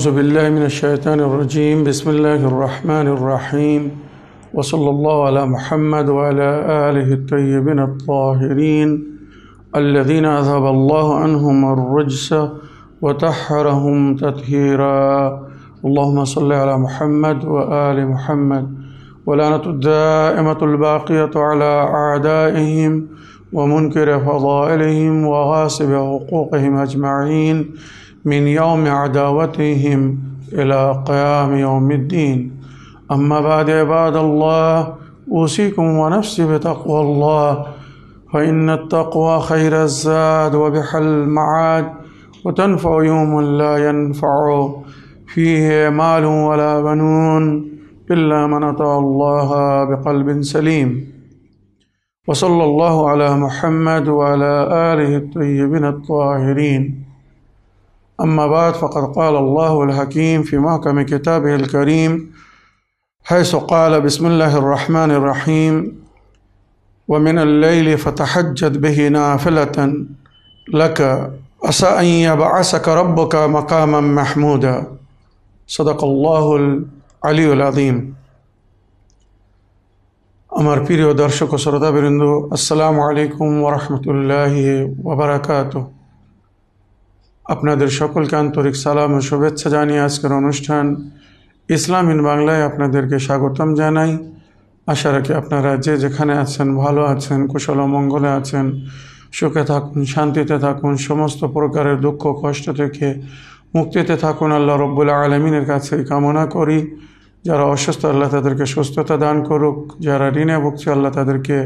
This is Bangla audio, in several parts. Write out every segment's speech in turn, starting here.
أعوذ بالله من الشيطان الرجيم بسم الله الرحمن الرحيم وصلى الله على محمد وعلى آله الطيبين الطاهرين الذين أذهب الله عنهم الرجس وتحرهم تطهيرا اللهم صل على محمد وآل محمد ولعنة الدائمة الباقية على أعدائهم ومنكر فضائلهم وغاسب حقوقهم أجمعين من يوم عداوتهم إلى قيام يوم الدين أما بعد عباد الله أوصيكم ونفسي بتقوى الله فإن التقوى خير الزاد وبحل المعاد وتنفع يوم لا ينفع فيه مال ولا بنون إلا من أتى الله بقلب سليم وصلى الله على محمد وعلى آله الطيبين الطاهرين أما بعد فقد قال الله الحكيم في محكم كتابه الكريم حيث قال بسم الله الرحمن الرحيم ومن الليل فتحجد به نافلة لك عسى أن يبعثك ربك مقاما محمودا صدق الله العلي العظيم আমার প্রিয় দর্শক ও শ্রোতাবৃন্দ আসসালামু আলাইকুম ওরহমতুল্লাহ ওবরাকাতুহ আপনাদের সকলকে আন্তরিক সালাম ও শুভেচ্ছা জানিয়ে আজকের অনুষ্ঠান ইসলাম ইন বাংলায় আপনাদেরকে স্বাগতম জানাই আশা রাখি আপনারা যে যেখানে আছেন ভালো আছেন কুশল মঙ্গলে আছেন সুখে থাকুন শান্তিতে থাকুন সমস্ত প্রকারের দুঃখ কষ্ট থেকে মুক্তিতে থাকুন আল্লাহ রব্বুল আলমিনের কাছে কামনা করি যারা অসুস্থ আল্লাহ তাদেরকে সুস্থতা দান করুক যারা ঋণে ভুগছে আল্লাহ তাদেরকে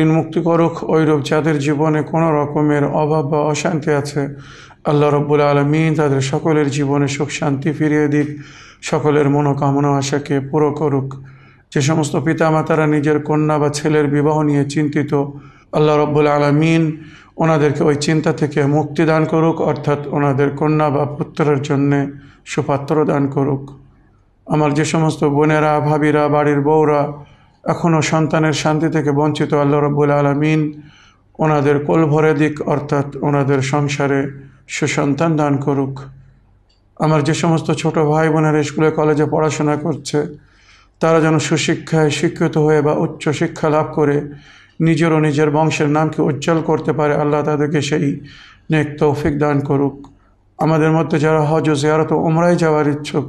ঋণ মুক্তি করুক ওইরূপ যাদের জীবনে কোনো রকমের অভাব বা অশান্তি আছে আল্লাহ রব্বুল আলমিন তাদের সকলের জীবনে সুখ শান্তি ফিরিয়ে দিক সকলের মনোকামনা আশাকে পুরো করুক যে সমস্ত পিতামাতারা নিজের কন্যা বা ছেলের বিবাহ নিয়ে চিন্তিত আল্লাহ রব্বুল আলমিন ওনাদেরকে ওই চিন্তা থেকে মুক্তি দান করুক অর্থাৎ ওনাদের কন্যা বা পুত্রের জন্যে সুপাত্র দান করুক আমার যে সমস্ত বোনেরা ভাবিরা বাড়ির বউরা এখনও সন্তানের শান্তি থেকে বঞ্চিত আল্লাহ রব্বুল আলমিন ওনাদের কোল ভরে দিক অর্থাৎ ওনাদের সংসারে সুসন্তান দান করুক আমার যে সমস্ত ছোট ভাই বোনেরা স্কুলে কলেজে পড়াশোনা করছে তারা যেন সুশিক্ষায় শিক্ষিত হয়ে বা উচ্চ শিক্ষা লাভ করে নিজের ও নিজের বংশের নামকে উজ্জ্বল করতে পারে আল্লাহ তাদেরকে সেই নেক তৌফিক দান করুক আমাদের মধ্যে যারা হজ ও জিয়ারত ওমরায় যাওয়ার ইচ্ছুক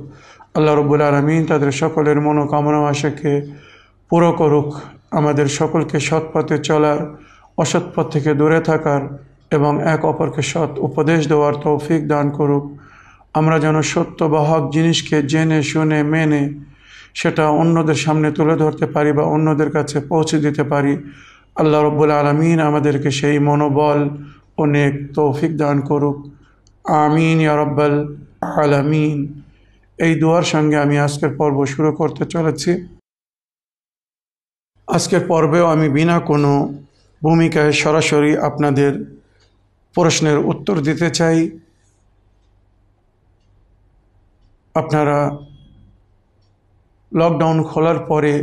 আল্লাহ রব্বুল আলমিন তাদের সকলের মনোকামনা আশাকে পুরো করুক আমাদের সকলকে সৎপথে চলার অসৎপথ থেকে দূরে থাকার এবং এক অপরকে সৎ উপদেশ দেওয়ার তৌফিক দান করুক আমরা যেন সত্য বা হক জিনিসকে জেনে শুনে মেনে সেটা অন্যদের সামনে তুলে ধরতে পারি বা অন্যদের কাছে পৌঁছে দিতে পারি আল্লাহ রব্বুল আলমিন আমাদেরকে সেই মনোবল অনেক তৌফিক দান করুক আমিন ইয়ারব্বাল আলমিন এই দুয়ার সঙ্গে আমি আজকের পর্ব শুরু করতে চলেছি আজকের পর্বেও আমি বিনা কোনো ভূমিকায় সরাসরি আপনাদের প্রশ্নের উত্তর দিতে চাই আপনারা লকডাউন খোলার পরে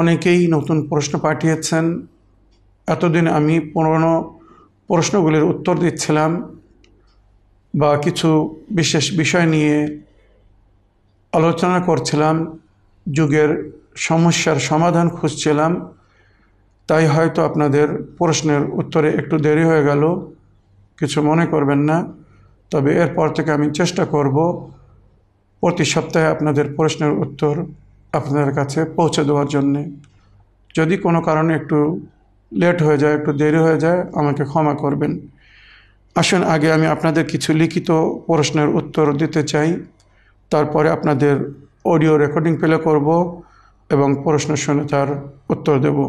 অনেকেই নতুন প্রশ্ন পাঠিয়েছেন এতদিন আমি পুরনো প্রশ্নগুলির উত্তর দিচ্ছিলাম বা কিছু বিশেষ বিষয় নিয়ে আলোচনা করছিলাম যুগের সমস্যার সমাধান খুঁজছিলাম তাই হয়তো আপনাদের প্রশ্নের উত্তরে একটু দেরি হয়ে গেল কিছু মনে করবেন না তবে এরপর থেকে আমি চেষ্টা করব প্রতি সপ্তাহে আপনাদের প্রশ্নের উত্তর আপনাদের কাছে পৌঁছে দেওয়ার জন্যে যদি কোনো কারণে একটু লেট হয়ে যায় একটু দেরি হয়ে যায় আমাকে ক্ষমা করবেন আসুন আগে আমি আপনাদের কিছু লিখিত প্রশ্নের উত্তর দিতে চাই তারপরে আপনাদের অডিও রেকর্ডিং প্লে করব এবং প্রশ্ন শুনে তার উত্তর দেবো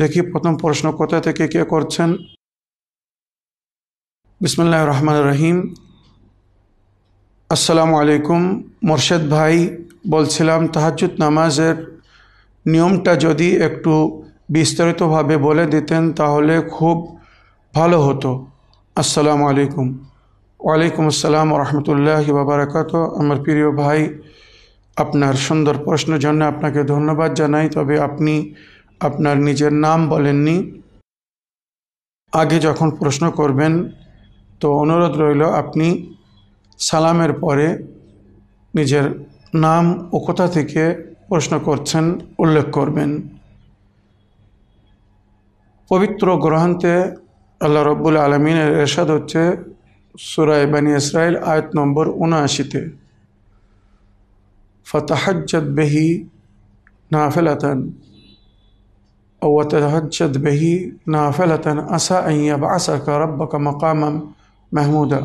দেখি প্রথম প্রশ্ন কোথা থেকে কে করছেন বিসমুল্লাহ রহমান রহিম আসসালামু আলাইকুম মোর্শেদ ভাই বলছিলাম তাহাজুদ নামাজের নিয়মটা যদি একটু বিস্তারিতভাবে বলে দিতেন তাহলে খুব ভালো হতো আসসালামু আলাইকুম ওয়ালাইকুম আসসালাম রহমতুল্লাহ বাবারাকাত আমার প্রিয় ভাই আপনার সুন্দর প্রশ্নের জন্য আপনাকে ধন্যবাদ জানাই তবে আপনি আপনার নিজের নাম বলেননি আগে যখন প্রশ্ন করবেন তো অনুরোধ রইল আপনি সালামের পরে নিজের নাম ও কোথা থেকে প্রশ্ন করছেন উল্লেখ করবেন পবিত্র গ্রহান্তে আল্লাহ রব্বুল আলমিনের এরশাদ হচ্ছে সুরায় বানী ইসরায়েল আয়াত নম্বর উনআশিতে ফতাহাজ্জাদ বেহি নাফেলাতান وتهجد به نافلة أسى أن يبعثك ربك مقاما মাহমুদা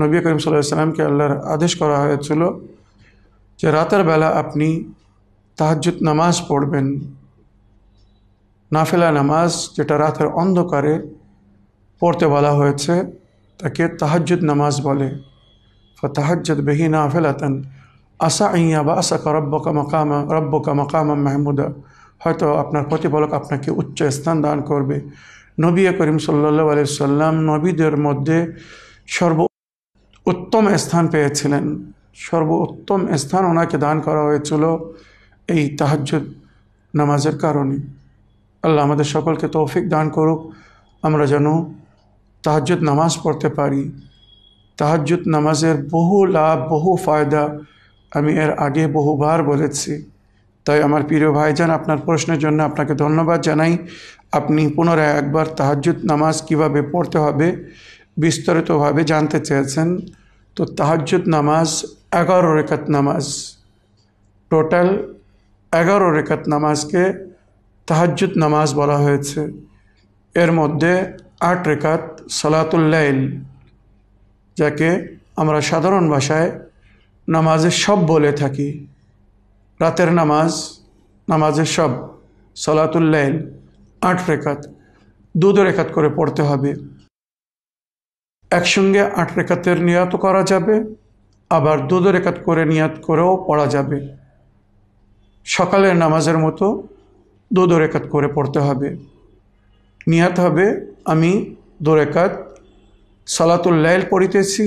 নবী করিম সাল্লাহ সাল্লামকে আল্লাহর আদেশ করা হয়েছিল যে রাতের বেলা আপনি তাহাজুদ নামাজ পড়বেন নাফেলা নামাজ যেটা রাতের অন্ধকারে পড়তে বলা হয়েছে তাকে তাহাজুদ নামাজ বলে ফতাহাজুদ বেহি নাফেলাতন আসা ইয়া বা আসা কা রব্বকা মকামা রব্বকা মকামা মাহমুদা হয়তো আপনার প্রতিপালক আপনাকে উচ্চ স্থান দান করবে নবী করিম সাল্লা আলি সাল্লাম নবীদের মধ্যে সর্ব উত্তম স্থান পেয়েছিলেন সর্ব উত্তম স্থান ওনাকে দান করা হয়েছিল এই তাহাজ্জুদ নামাজের কারণে আল্লাহ আমাদের সকলকে তৌফিক দান করুক আমরা যেন তাহাজ্জুদ নামাজ পড়তে পারি তাহাজ্জুদ নামাজের বহু লাভ বহু ফায়দা আমি এর আগে বহুবার বলেছি তাই আমার প্রিয় ভাইজান আপনার প্রশ্নের জন্য আপনাকে ধন্যবাদ জানাই আপনি পুনরায় একবার তাহাজুদ নামাজ কিভাবে পড়তে হবে বিস্তারিতভাবে জানতে চেয়েছেন তো তাহাজুদ নামাজ এগারো রেখাত নামাজ টোটাল এগারো রেখাত নামাজকে তাহাজুদ নামাজ বলা হয়েছে এর মধ্যে আট রেখাত সালাতুল্লাইল যাকে আমরা সাধারণ ভাষায় নামাজের সব বলে থাকি রাতের নামাজ নামাজের সব সলাতুল্লাইন আট রেখাত দুধ রেখাত করে পড়তে হবে একসঙ্গে আট রেখাতের নিয়ত করা যাবে আবার দুধ রেখাত করে নিয়াত করেও পড়া যাবে সকালের নামাজের মতো দু রেখাত করে পড়তে হবে নিয়াত হবে আমি দোরেকাত সালাতুল লাইল পড়িতেছি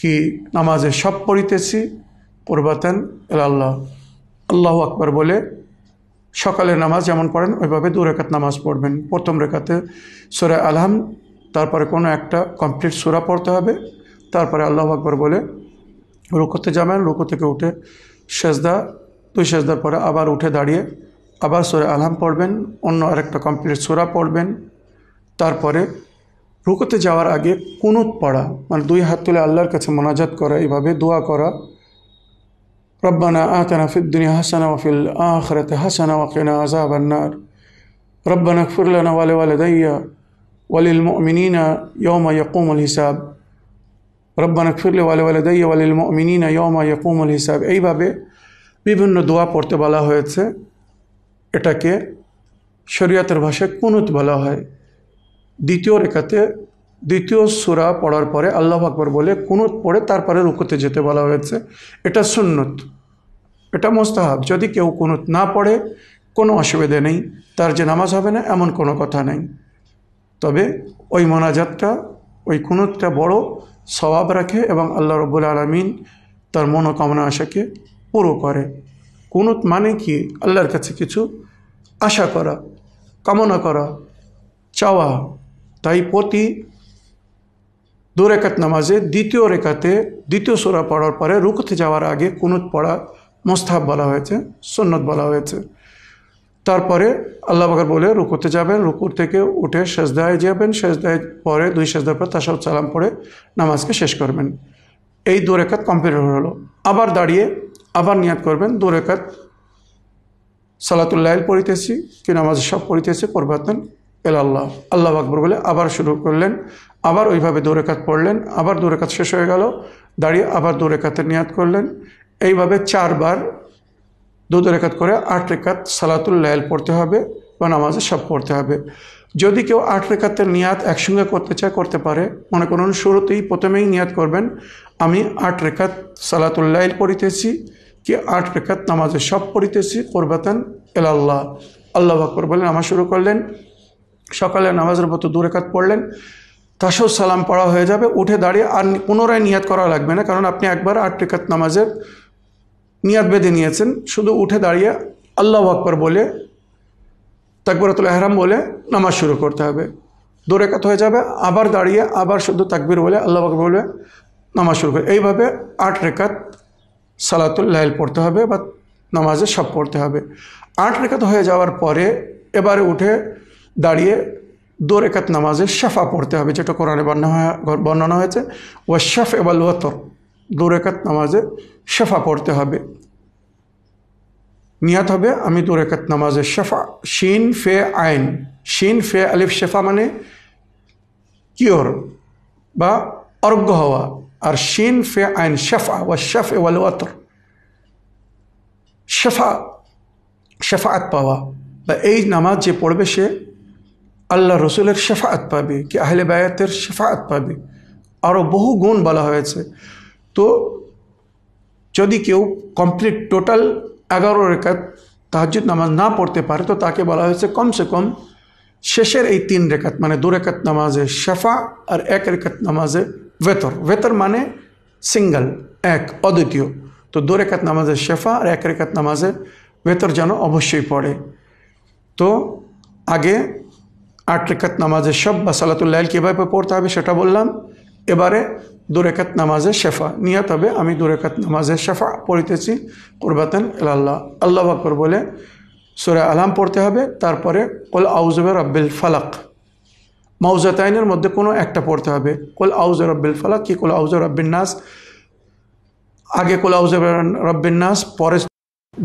কি নামাজের সব পড়িতেছি পূর্বাতেন আল্লাহ আল্লাহ আকবর বলে সকালে নামাজ যেমন পড়েন ওইভাবে দু রেখাত নামাজ পড়বেন প্রথম রেখাতে সুরে আলহাম তারপরে কোনো একটা কমপ্লিট সুরা পড়তে হবে তারপরে আল্লাহ আকবর বলে রুকোতে যাবেন রুকো থেকে উঠে সেজদা দুই সেজদার পরে আবার উঠে দাঁড়িয়ে আবার সুরে আলহাম পড়বেন অন্য আরেকটা কমপ্লিট সুরা পড়বেন তারপরে রুকোতে যাওয়ার আগে কুনুত পড়া মানে দুই হাত তুলে আল্লাহর কাছে মোনাজাত করা এইভাবে দোয়া করা ربنا آتنا في الدنيا حسنة وفي الآخرة حسنة وقنا عذاب النار ربنا اغفر لنا ولوالدي وللمؤمنين يوم يقوم الحساب ربنا اغفر لي ولوالدي وللمؤمنين يوم يقوم الحساب এইভাবে বিভিন্ন দোয়া পড়তে বলা হয়েছে এটাকে শরীয়তের ভাষায় কুনুত বলা হয় দ্বিতীয় রেখাতে দ্বিতীয় সুরা পড়ার পরে আল্লাহ আকবর বলে কুনুত পড়ে তারপরে রুকুতে যেতে বলা হয়েছে এটা সুন্নত এটা মোস্তাহাব যদি কেউ কুনুত না পড়ে কোনো অসুবিধে নেই তার যে নামাজ হবে না এমন কোনো কথা নেই তবে ওই মোনাজাতটা ওই কুনুতটা বড় স্বভাব রাখে এবং আল্লাহ রব্বুল আলমিন তার মনোকামনা আশাকে পুরো করে কুনুত মানে কি আল্লাহর কাছে কিছু আশা করা কামনা করা চাওয়া তাই প্রতি দু রেখাত নামাজে দ্বিতীয় রেখাতে দ্বিতীয় সোরা পড়ার পরে রুকুতে যাওয়ার আগে কুনুত পড়া মোস্তাহাব বলা হয়েছে সন্ন্যত বলা হয়েছে তারপরে আল্লাহ বাকর বলে রুকুতে যাবেন রুকুর থেকে উঠে সেজদায় যাবেন সেজদায় পরে দুই সেজদার পর তাসাউ সালাম পড়ে নামাজকে শেষ করবেন এই দু রেখাত কমপ্লিট হলো আবার দাঁড়িয়ে আবার নিয়াত করবেন দু রেখাত সালাতুল্লাহ পড়িতেছি কি নামাজ সব পড়িতেছি করবাতেন এল আল্লাহ আল্লাহ আকবর বলে আবার শুরু করলেন আবার ওইভাবে দৌড়েকাত পড়লেন আবার দৌড়েকাত শেষ হয়ে গেল দাঁড়িয়ে আবার দৌড়েকাতের নিয়াত করলেন এইভাবে চারবার দু রেখাত করে আট রেখাত সালাতুল লাইল পড়তে হবে বা নামাজে সব পড়তে হবে যদি কেউ আট রেখাতের নিয়াত একসঙ্গে করতে চায় করতে পারে মনে করুন শুরুতেই প্রথমেই নিয়াদ করবেন আমি আট রেখাত সালাতুল লাইল পড়িতেছি কি আট রেখাত নামাজে সব পড়িতেছি কোরবাতান এলাল্লাহ আল্লাহ বাকর বলেন আমার শুরু করলেন সকালে নামাজের মতো দু রেখাত পড়লেন তাসর সালাম পড়া হয়ে যাবে উঠে দাঁড়িয়ে আর পুনরায় নিয়াত করা লাগবে না কারণ আপনি একবার আট রেখাত নামাজের নিয়াদ বেঁধে নিয়েছেন শুধু উঠে দাঁড়িয়ে আল্লাহ আকবর বলে তাকবরাতুল এহরাম বলে নামাজ শুরু করতে হবে রেখাত হয়ে যাবে আবার দাঁড়িয়ে আবার শুধু তাকবির বলে আল্লাহ আকবর বলে নামাজ শুরু করে এইভাবে আট রেখাত সালাতুল লাইল পড়তে হবে বা নামাজে সব পড়তে হবে আট রেখাত হয়ে যাওয়ার পরে এবারে উঠে দাঁড়িয়ে দোরেকাত নামাজে শাফা পড়তে হবে যেটা কোরআনে বর্ণনা হয়েছে ওয়াশাফ এবাল ওয়াতর দোরেকাত নামাজে শাফা পড়তে হবে নিয়াত হবে আমি দোরেকাত নামাজে শাফা শিন ফে আইন শিন ফে আলিফ শেফা মানে কিওর বা অর্ঘ হওয়া আর শিন ফে আইন শেফা ও শেফ এ ওয়াতর শেফা শেফাত পাওয়া বা এই নামাজ যে পড়বে সে আল্লাহ রসুলের শেফাত পাবে কি আহলে বায়াতের শেফাত পাবে আরও বহু গুণ বলা হয়েছে তো যদি কেউ কমপ্লিট টোটাল এগারো রেখাত তাহাজুদ নামাজ না পড়তে পারে তো তাকে বলা হয়েছে কমসে কম শেষের এই তিন রেখাত মানে দু রেখাত নামাজে শেফা আর এক রেখাত নামাজে ভেতর ভেতর মানে সিঙ্গল এক অদ্বিতীয় তো দু রেখাত নামাজে শেফা আর এক রেখাত নামাজে ভেতর যেন অবশ্যই পড়ে তো আগে আট রেখাত নামাজের সব বা সালাতুল্লাহ কীভাবে পড়তে হবে সেটা বললাম এবারে রেখাত নামাজের শেফা নিয়াত হবে আমি রেখাত নামাজের শেফা পড়িতেছি কুরবাতেন আল্লাহ আল্লাহ আকবর বলে সুরে আলাম পড়তে হবে তারপরে কোল আউজবে রব্বিল ফালাক মাউজাতাইনের মধ্যে কোনো একটা পড়তে হবে কোল আউজ রব্বিল ফালাক কি কল আউজ রব্বিন নাস আগে কল আউজ রব্বিন নাস পরে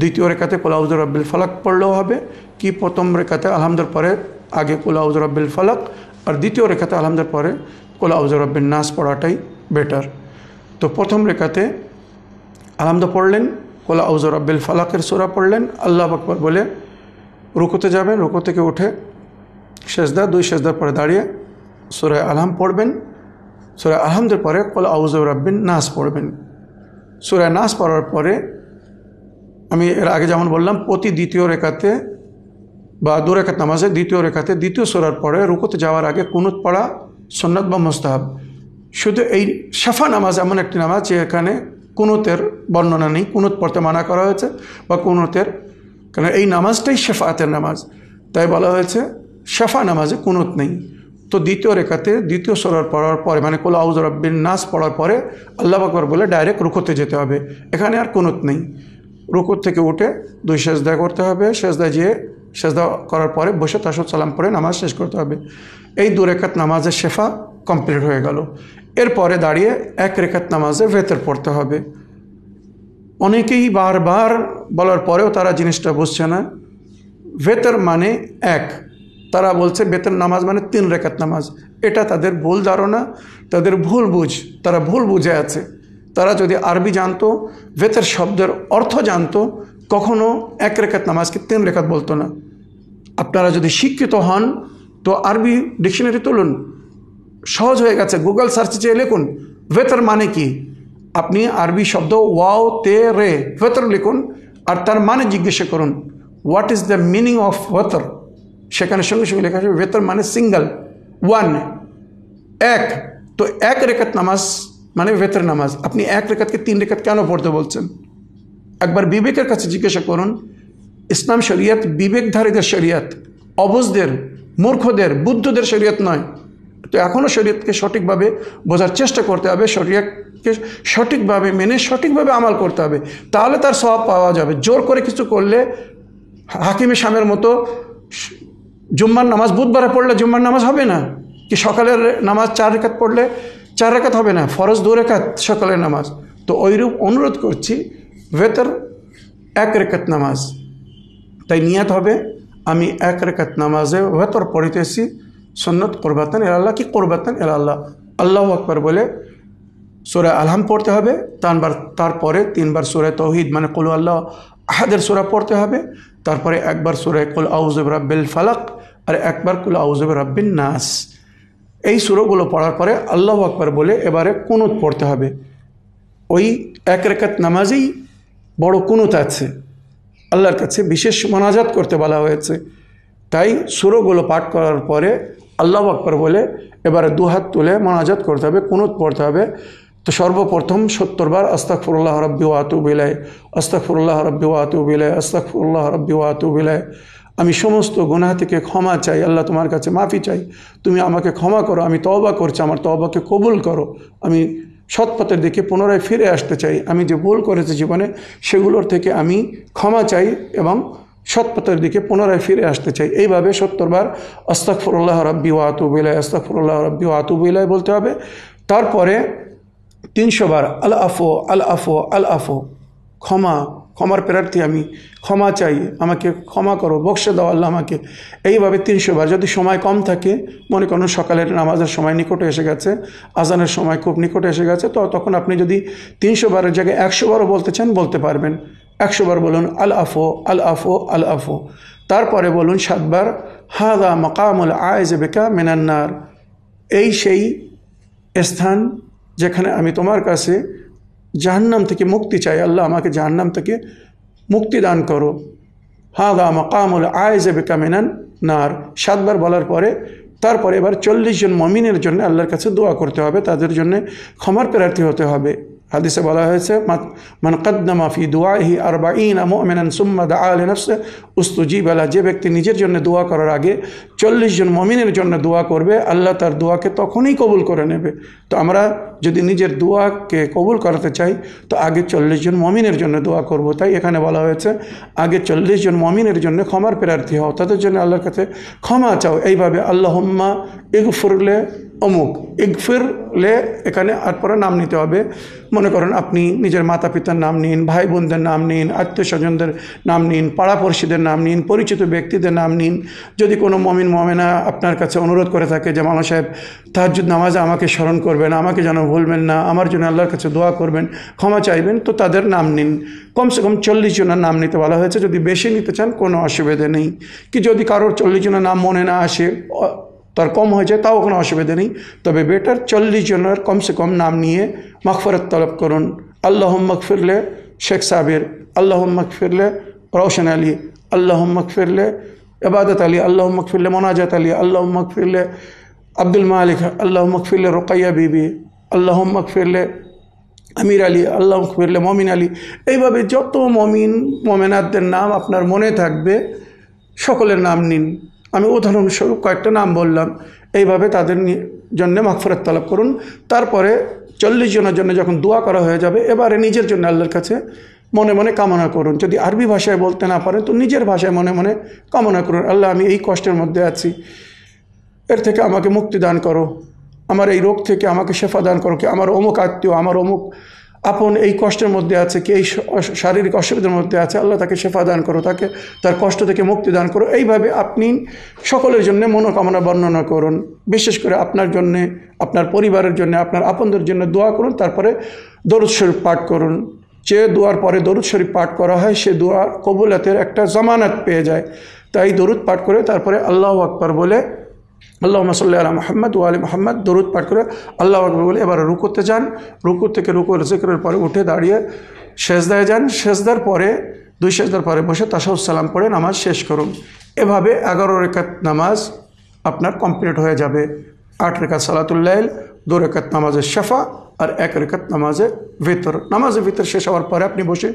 দ্বিতীয় রেখাতে কোল আউজ রব্বিল ফালাক পড়লেও হবে কি প্রথম রেখাতে আলহামদুল পরে আগে কোলা রব্বিল ফলক আর দ্বিতীয় রেখাতে আলহামদের পরে কোলা রব্বিল নাস পড়াটাই বেটার তো প্রথম রেখাতে আলহামদ পড়লেন কোলা আউজ রব্বিল ফলাকের সোরা পড়লেন আল্লাহ আকবর বলে রুকোতে যাবেন রুকো থেকে উঠে সেজদা দুই সেজদার পরে দাঁড়িয়ে সুরায় আলহাম পড়বেন সোরায় আলহামদের পরে কোলা আউজ রব্বিন নাস পড়বেন সুরায় নাস পড়ার পরে আমি এর আগে যেমন বললাম প্রতি দ্বিতীয় রেখাতে বা দু রেখাত নামাজে দ্বিতীয় রেখাতে দ্বিতীয় সোরার পরে রুকুতে যাওয়ার আগে কুনুত পড়া সন্ন্যত বা মোস্তাহাব শুধু এই শেফা নামাজ এমন একটি নামাজ যে এখানে কুনুতের বর্ণনা নেই কুনুত পড়তে মানা করা হয়েছে বা কুনুতের কেন এই নামাজটাই শেফাতের নামাজ তাই বলা হয়েছে শেফা নামাজে কুনুত নেই তো দ্বিতীয় রেখাতে দ্বিতীয় সোরার পড়ার পরে মানে কোলা আউজ রব্বিন নাস পড়ার পরে আল্লাহ আকবর বলে ডাইরেক্ট রুকোতে যেতে হবে এখানে আর কুনুত নেই রুকুর থেকে উঠে দুই সেজদা করতে হবে সেজদা যেয়ে সেজদা করার পরে বসে তাসদ সালাম পরে নামাজ শেষ করতে হবে এই দু রেখাত নামাজের শেফা কমপ্লিট হয়ে গেল এরপরে দাঁড়িয়ে এক রেখাত নামাজে ভেতর পড়তে হবে অনেকেই বারবার বলার পরেও তারা জিনিসটা বুঝছে না ভেতর মানে এক তারা বলছে বেতন নামাজ মানে তিন রেখাত নামাজ এটা তাদের ভুল ধারণা তাদের ভুল বুঝ তারা ভুল বুঝে আছে তারা যদি আরবি জানতো ভেতর শব্দের অর্থ জানতো কখনো এক রেখাত নামাজকে তিন রেখাত বলতো না আপনারা যদি শিক্ষিত হন তো আরবি ডিকশনারি তুলুন সহজ হয়ে গেছে গুগল সার্চ চেয়ে লিখুন ভেতর মানে কি আপনি আরবি শব্দ ওয়াও তে রে ভেতর লিখুন আর তার মানে জিজ্ঞাসা করুন what is the meaning of ভেতর সেখানে সঙ্গে সঙ্গে লেখা আছে ভেতর মানে সিঙ্গল ওয়ান এক তো এক রেখাত নামাজ মানে ভেতর নামাজ আপনি এক রেখাতকে তিন রেখাত কেন পড়তে বলছেন একবার বিবেকের কাছে জিজ্ঞাসা করুন ইসলাম শরিয়ত বিবেকধারীদের শরিয়ত অবুজদের মূর্খদের বুদ্ধদের শরীয়ত নয় তো এখনও শরীয়তকে সঠিকভাবে বোঝার চেষ্টা করতে হবে শরীয়তকে সঠিকভাবে মেনে সঠিকভাবে আমাল করতে হবে তাহলে তার স্বভাব পাওয়া যাবে জোর করে কিছু করলে হাকিমে স্বামের মতো জুম্মার নামাজ বুধবারে পড়লে জুম্মার নামাজ হবে না কি সকালের নামাজ চার রেখাত পড়লে চার রেখাত হবে না ফরজ দু রেখাত সকালের নামাজ তো ওইরূপ অনুরোধ করছি ভেতর এক রেখাত নামাজ তাই নিয়াত হবে আমি এক রেখাত নামাজে ভেতর পড়িতেছি সন্নত এলা আল্লাহ কি এলা আল্লাহ আল্লাহ আকবর বলে সোরা আলহাম পড়তে হবে তানবার তারপরে তিনবার সোরে তৌহিদ মানে কুল আল্লাহ আহাদের সোরা পড়তে হবে তারপরে একবার সোরে কুল আউজব রাব্বিল ফালাক আর একবার কুল আউজব রাব্বিন নাস এই সুরোগুলো পড়ার পরে আল্লাহ আকবর বলে এবারে কুনুত পড়তে হবে ওই এক রেখাত নামাজেই বড় কুনুত আছে আল্লাহর কাছে বিশেষ মনাজাত করতে বলা হয়েছে তাই সুরগুলো পাঠ করার পরে আল্লাহ আকবর বলে এবারে দুহাত তুলে মনাজাত করতে হবে কুনুত পড়তে হবে তো সর্বপ্রথম সত্তরবার আস্তাকফুল্লাহ রব্বি ওয়াতু বিলায় আস্তাকফুল্লাহ রব্বি ওয়াতু বিলায় আস্তাকফুল্লাহ রব্বি ওয়াতু বিলায় আমি সমস্ত গুনাহ থেকে ক্ষমা চাই আল্লাহ তোমার কাছে মাফি চাই তুমি আমাকে ক্ষমা করো আমি তওবা করছি আমার তওবাকে কবুল করো আমি সৎপথের দিকে পুনরায় ফিরে আসতে চাই আমি যে ভুল করেছি জীবনে সেগুলোর থেকে আমি ক্ষমা চাই এবং সৎপথের দিকে পুনরায় ফিরে আসতে চাই এইভাবে সত্তরবার আস্তাকফরুল্লাহ রব্বি ও আতুবিল্লাহ আস্তাকফরুল্লাহ রব্বি ও আতুবিল্লাহ বলতে হবে তারপরে তিনশোবার আল আফো আল আফো আল আফো ক্ষমা ক্ষমার প্রার্থী আমি ক্ষমা চাই আমাকে ক্ষমা করো বক্সে দাও আল্লাহ আমাকে এইভাবে তিনশোবার যদি সময় কম থাকে মনে করুন সকালের নামাজের সময় নিকটে এসে গেছে আজানের সময় খুব নিকটে এসে গেছে তো তখন আপনি যদি তিনশো বারের জায়গায় একশো বারও বলতে চান বলতে পারবেন একশো বার বলুন আল আফো আল আফো আল আফো তারপরে বলুন সাতবার হাদা মকামুল আয়েজ বেকা মেনান্নার এই সেই স্থান যেখানে আমি তোমার কাছে জাহান্নাম থেকে মুক্তি চাই আল্লাহ আমাকে জাহান্নাম থেকে মুক্তি দান করো হাগা আয় আয়েজে বেকামিনান নার সাতবার বলার পরে তারপরে এবার চল্লিশ জন মমিনের জন্য আল্লাহর কাছে দোয়া করতে হবে তাদের জন্য ক্ষমার প্রার্থী হতে হবে হাদিসে বলা হয়েছে মান কদ্দমা ফি দোয়াহি ইন মোমেনান সুম্মা দা আল নফসে উস্তুজিবালা যে ব্যক্তি নিজের জন্য দোয়া করার আগে চল্লিশ জন মমিনের জন্য দোয়া করবে আল্লাহ তার দোয়াকে তখনই কবুল করে নেবে তো আমরা যদি নিজের দোয়াকে কবুল করাতে চাই তো আগে চল্লিশ জন মমিনের জন্য দোয়া করব তাই এখানে বলা হয়েছে আগে চল্লিশ জন মমিনের জন্য ক্ষমার প্রার্থী হও তাদের জন্য আল্লাহর কাছে ক্ষমা চাও এইভাবে আল্লাহম্মা ফুরলে অমুক ইগফির লে এখানে আর পরে নাম নিতে হবে মনে করেন আপনি নিজের মাতা পিতার নাম নিন ভাই বোনদের নাম নিন আত্মীয় স্বজনদের নাম নিন পাড়াপড়শিদের নাম নিন পরিচিত ব্যক্তিদের নাম নিন যদি কোনো মমিন মমেনা আপনার কাছে অনুরোধ করে থাকে যে মামা সাহেব তাহাজুদ নামাজে আমাকে স্মরণ করবেন আমাকে যেন ভুলবেন না আমার জন্য আল্লাহর কাছে দোয়া করবেন ক্ষমা চাইবেন তো তাদের নাম নিন কমসে কম চল্লিশ জনের নাম নিতে বলা হয়েছে যদি বেশি নিতে চান কোনো অসুবিধে নেই কি যদি কারোর চল্লিশ জনের নাম মনে না আসে তার কম হয়ে যায় তাও কোনো অসুবিধা নেই তবে বেটার চল্লিশ জনের কমসে কম নাম নিয়ে মাকফরত তলব করুন আল্লাহ মকফিরলে শেখ সাবির আল্লাহ মকফিরলে রওশন আলী আল্লাহ মকফিরলে এবাদত আলী আল্লাহ মকফিরলে মোনাজাত আলী আল্লাহ মকফিরলে আব্দুল মালিক আল্লাহ মকফিরলে রোকাইয়া বিবি আল্লাহ মকফিরলে আমির আলী আল্লাহ মকফিরলে মমিন আলী এইভাবে যত মমিন মোমেনাতদের নাম আপনার মনে থাকবে সকলের নাম নিন আমি উদাহরণস্বরূপ কয়েকটা নাম বললাম এইভাবে তাদের জন্য মাগফরত তলব করুন তারপরে চল্লিশ জনের জন্য যখন দোয়া করা হয়ে যাবে এবারে নিজের জন্য আল্লাহর কাছে মনে মনে কামনা করুন যদি আরবি ভাষায় বলতে না পারেন তো নিজের ভাষায় মনে মনে কামনা করুন আল্লাহ আমি এই কষ্টের মধ্যে আছি এর থেকে আমাকে মুক্তি দান করো আমার এই রোগ থেকে আমাকে শেফা দান করো কি আমার অমুক আত্মীয় আমার অমুক আপন এই কষ্টের মধ্যে আছে কি এই শারীরিক অসুবিধার মধ্যে আছে আল্লাহ তাকে শেফা দান করো তাকে তার কষ্ট থেকে মুক্তি দান করো এইভাবে আপনি সকলের জন্য মনোকামনা বর্ণনা করুন বিশেষ করে আপনার জন্যে আপনার পরিবারের জন্য আপনার আপনদের জন্য দোয়া করুন তারপরে দরুদ শরীফ পাঠ করুন যে দোয়ার পরে দরুদ শরীফ পাঠ করা হয় সে দোয়া কবুলাতের একটা জামানত পেয়ে যায় তাই দরুদ পাঠ করে তারপরে আল্লাহ আকবর বলে আল্লাহ মাসাল্লাহ আলা মোহাম্মদ ওয়ালি মোহাম্মদ দরুদ পাঠ করে আল্লাহ আকবর বলে এবার রুকুতে যান রুকুর থেকে রুকুর জিক্রের পরে উঠে দাঁড়িয়ে দেয় যান সেজদার পরে দুই শেষদার পরে বসে তাসাউ সালাম পড়ে নামাজ শেষ করুন এভাবে এগারো রেখাত নামাজ আপনার কমপ্লিট হয়ে যাবে আট রেখাত সালাতুল্লাইল দু রেখাত নামাজের শেফা আর এক রেখাত নামাজে ভিতর নামাজে ভিতর শেষ হওয়ার পরে আপনি বসে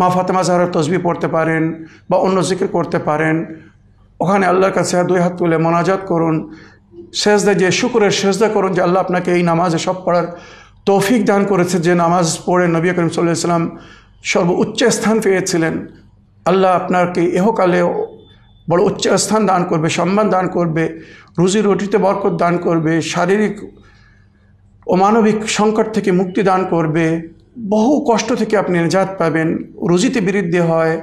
মা ফাতেমা জাহার তসবি পড়তে পারেন বা অন্য জিকির করতে পারেন ওখানে আল্লাহর কাছে দুই হাত তুলে মোনাজাত করুন শেষদা যে শুকুরের শেষদা করুন যে আল্লাহ আপনাকে এই নামাজে সব পড়ার তৌফিক দান করেছে যে নামাজ পড়ে নবী করিম সাল্লাহ সাল্লাম উচ্চ স্থান পেয়েছিলেন আল্লাহ আপনাকে এহকালে বড় উচ্চ স্থান দান করবে সম্মান দান করবে রুজি রুটিতে বরকত দান করবে শারীরিক ও মানবিক সংকট থেকে মুক্তি দান করবে বহু কষ্ট থেকে আপনি নিজাত পাবেন রুজিতে বৃদ্ধি হয়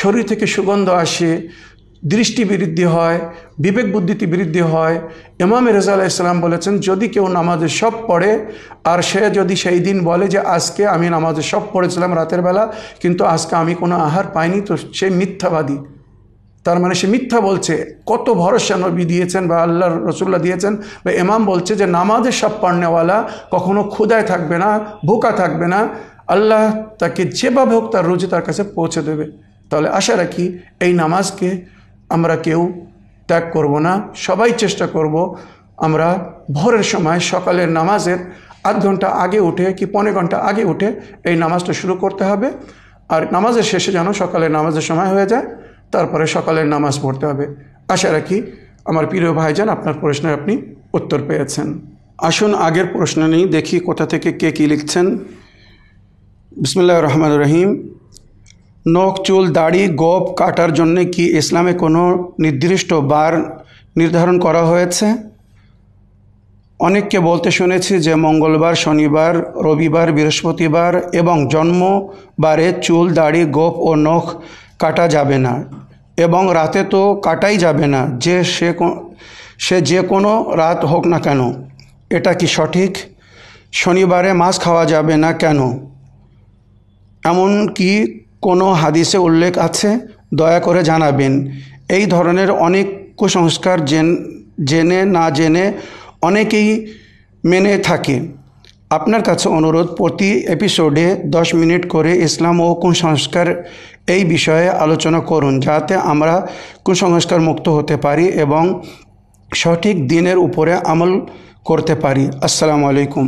শরীর থেকে সুগন্ধ আসে দৃষ্টি বৃদ্ধি হয় বিবেক বুদ্ধিতে বৃদ্ধি হয় এমাম রেজা আলাহ ইসলাম বলেছেন যদি কেউ নামাজের সব পড়ে আর সে যদি সেই দিন বলে যে আজকে আমি নামাজের সব পড়েছিলাম রাতের বেলা কিন্তু আজকে আমি কোনো আহার পাইনি তো সে মিথ্যাবাদী তার মানে সে মিথ্যা বলছে কত ভরসা নবী দিয়েছেন বা আল্লাহ রসুল্লাহ দিয়েছেন বা এমাম বলছে যে নামাজের সব পান্নেওয়ালা কখনো ক্ষুদায় থাকবে না ভোকা থাকবে না আল্লাহ তাকে যেভাবে হোক তার রুজি তার কাছে পৌঁছে দেবে তাহলে আশা রাখি এই নামাজকে আমরা কেউ ত্যাগ করব না সবাই চেষ্টা করব আমরা ভোরের সময় সকালের নামাজের আধ ঘন্টা আগে উঠে কি পনেরো ঘন্টা আগে উঠে এই নামাজটা শুরু করতে হবে আর নামাজের শেষে যেন সকালের নামাজের সময় হয়ে যায় তারপরে সকালের নামাজ পড়তে হবে আশা রাখি আমার প্রিয় ভাইজান আপনার প্রশ্নের আপনি উত্তর পেয়েছেন আসুন আগের প্রশ্ন নিয়ে দেখি কোথা থেকে কে কী লিখছেন বিসমুল্লাহ রহমান রহিম নখ চুল দাড়ি গোপ কাটার জন্য কি ইসলামে কোনো নির্দিষ্ট বার নির্ধারণ করা হয়েছে অনেককে বলতে শুনেছি যে মঙ্গলবার শনিবার রবিবার বৃহস্পতিবার এবং জন্মবারে চুল দাড়ি গোপ ও নখ কাটা যাবে না এবং রাতে তো কাটাই যাবে না যে সে সে যে কোনো রাত হোক না কেন এটা কি সঠিক শনিবারে মাছ খাওয়া যাবে না কেন এমন কি কোনো হাদিসে উল্লেখ আছে দয়া করে জানাবেন এই ধরনের অনেক কুসংস্কার জেনে না জেনে অনেকেই মেনে থাকে আপনার কাছে অনুরোধ প্রতি এপিসোডে দশ মিনিট করে ইসলাম ও কুসংস্কার এই বিষয়ে আলোচনা করুন যাতে আমরা কুসংস্কার মুক্ত হতে পারি এবং সঠিক দিনের উপরে আমল করতে পারি আসসালামু আলাইকুম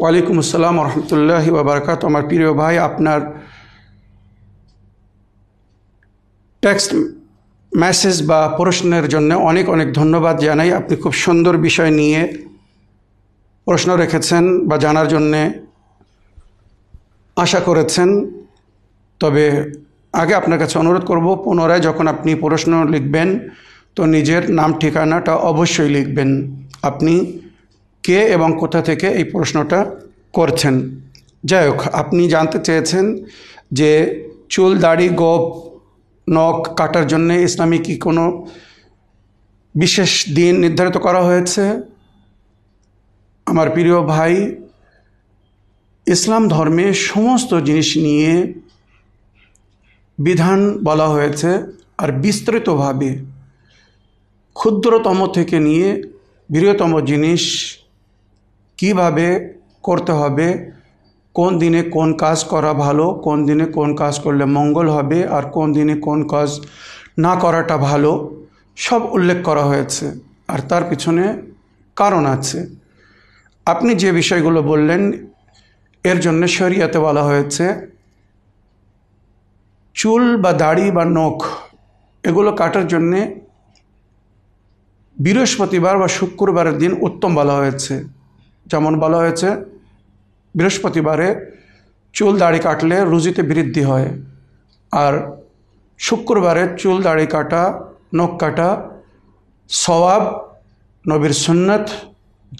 ওয়ালাইকুম আসসালাম রহমতুল্লাহি বাবরকাত আমার প্রিয় ভাই আপনার টেক্সট মেসেজ বা প্রশ্নের জন্য অনেক অনেক ধন্যবাদ জানাই আপনি খুব সুন্দর বিষয় নিয়ে প্রশ্ন রেখেছেন বা জানার জন্যে আশা করেছেন তবে আগে আপনার কাছে অনুরোধ করব পুনরায় যখন আপনি প্রশ্ন লিখবেন তো নিজের নাম ঠিকানাটা অবশ্যই লিখবেন আপনি কে এবং কোথা থেকে এই প্রশ্নটা করছেন যাই হোক আপনি জানতে চেয়েছেন যে চুল দাড়ি গোপ নখ কাটার জন্যে ইসলামী কি কোনো বিশেষ দিন নির্ধারিত করা হয়েছে আমার প্রিয় ভাই ইসলাম ধর্মে সমস্ত জিনিস নিয়ে বিধান বলা হয়েছে আর বিস্তৃতভাবে ক্ষুদ্রতম থেকে নিয়ে বৃহত্তম জিনিস কিভাবে করতে হবে কোন দিনে কোন কাজ করা ভালো কোন দিনে কোন কাজ করলে মঙ্গল হবে আর কোন দিনে কোন কাজ না করাটা ভালো সব উল্লেখ করা হয়েছে আর তার পিছনে কারণ আছে আপনি যে বিষয়গুলো বললেন এর জন্য শরিয়াতে বলা হয়েছে চুল বা দাড়ি বা নখ এগুলো কাটার জন্যে বৃহস্পতিবার বা শুক্রবারের দিন উত্তম বলা হয়েছে যেমন বলা হয়েছে বৃহস্পতিবারে চুল দাড়ি কাটলে রুজিতে বৃদ্ধি হয় আর শুক্রবারে চুল দাড়ি কাটা নখ কাটা সওয়াব নবীর সুন্নত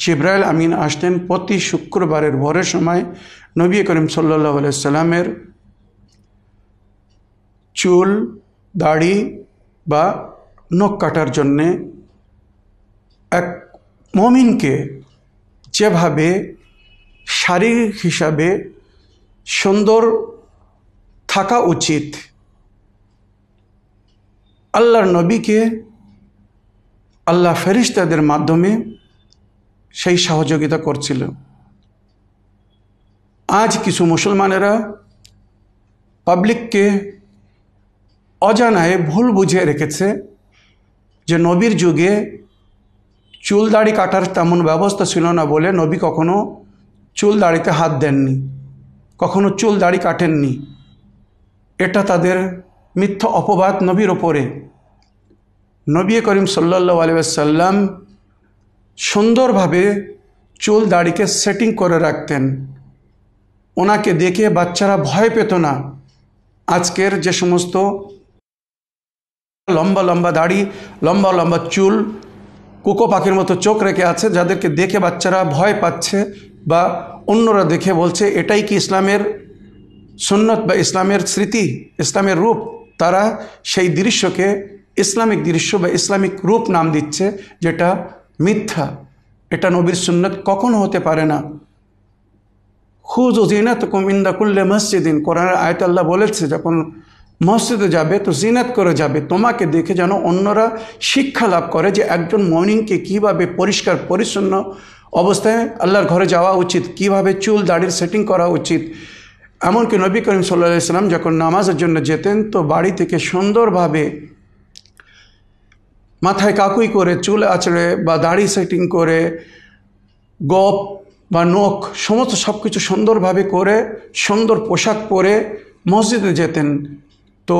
জিব্রাইল আমিন আসতেন প্রতি শুক্রবারের ভোরের সময় নবী করিম সাল্লাহ সাল্লামের চুল দাড়ি বা নখ কাটার জন্যে এক মমিনকে যেভাবে শারীরিক হিসাবে সুন্দর থাকা উচিত আল্লাহর নবীকে আল্লাহ ফেরিস্তাদের মাধ্যমে সেই সহযোগিতা করছিল আজ কিছু মুসলমানেরা পাবলিককে অজানায় ভুল বুঝে রেখেছে যে নবীর যুগে চুল দাড়ি কাটার তেমন ব্যবস্থা ছিল না বলে নবী কখনো চুল দাড়িতে হাত দেননি কখনো চুল দাড়ি কাটেননি এটা তাদের মিথ্য অপবাদ নবীর ওপরে নবী করিম সাল্লা আলিয়াল্লাম সুন্দরভাবে চুল দাড়িকে সেটিং করে রাখতেন ওনাকে দেখে বাচ্চারা ভয় পেত না আজকের যে সমস্ত লম্বা লম্বা দাড়ি লম্বা লম্বা চুল কুকো পাখির মতো চোখ রেখে আছে যাদেরকে দেখে বাচ্চারা ভয় পাচ্ছে বা অন্যরা দেখে বলছে এটাই কি ইসলামের সুন্নত বা ইসলামের স্মৃতি ইসলামের রূপ তারা সেই দৃশ্যকে ইসলামিক দৃশ্য বা ইসলামিক রূপ নাম দিচ্ছে যেটা মিথ্যা এটা নবীর সুন্নত কখনো হতে পারে না খুজ জিনাত কুমিন্দাকুল্লে মসজিদিন কোরআনের আয়তাল্লাহ বলেছে যখন মসজিদে যাবে তো জিনাত করে যাবে তোমাকে দেখে যেন অন্যরা শিক্ষা লাভ করে যে একজন মর্নিংকে কীভাবে পরিষ্কার পরিচ্ছন্ন অবস্থায় আল্লাহর ঘরে যাওয়া উচিত কিভাবে চুল দাড়ির সেটিং করা উচিত এমনকি নবী করিম সাল্লাহ ইসলাম যখন নামাজের জন্য যেতেন তো বাড়ি থেকে সুন্দরভাবে মাথায় কাকুই করে চুল আঁচড়ে বা দাড়ি সেটিং করে গপ বা নখ সমস্ত সব কিছু সুন্দরভাবে করে সুন্দর পোশাক পরে মসজিদে যেতেন তো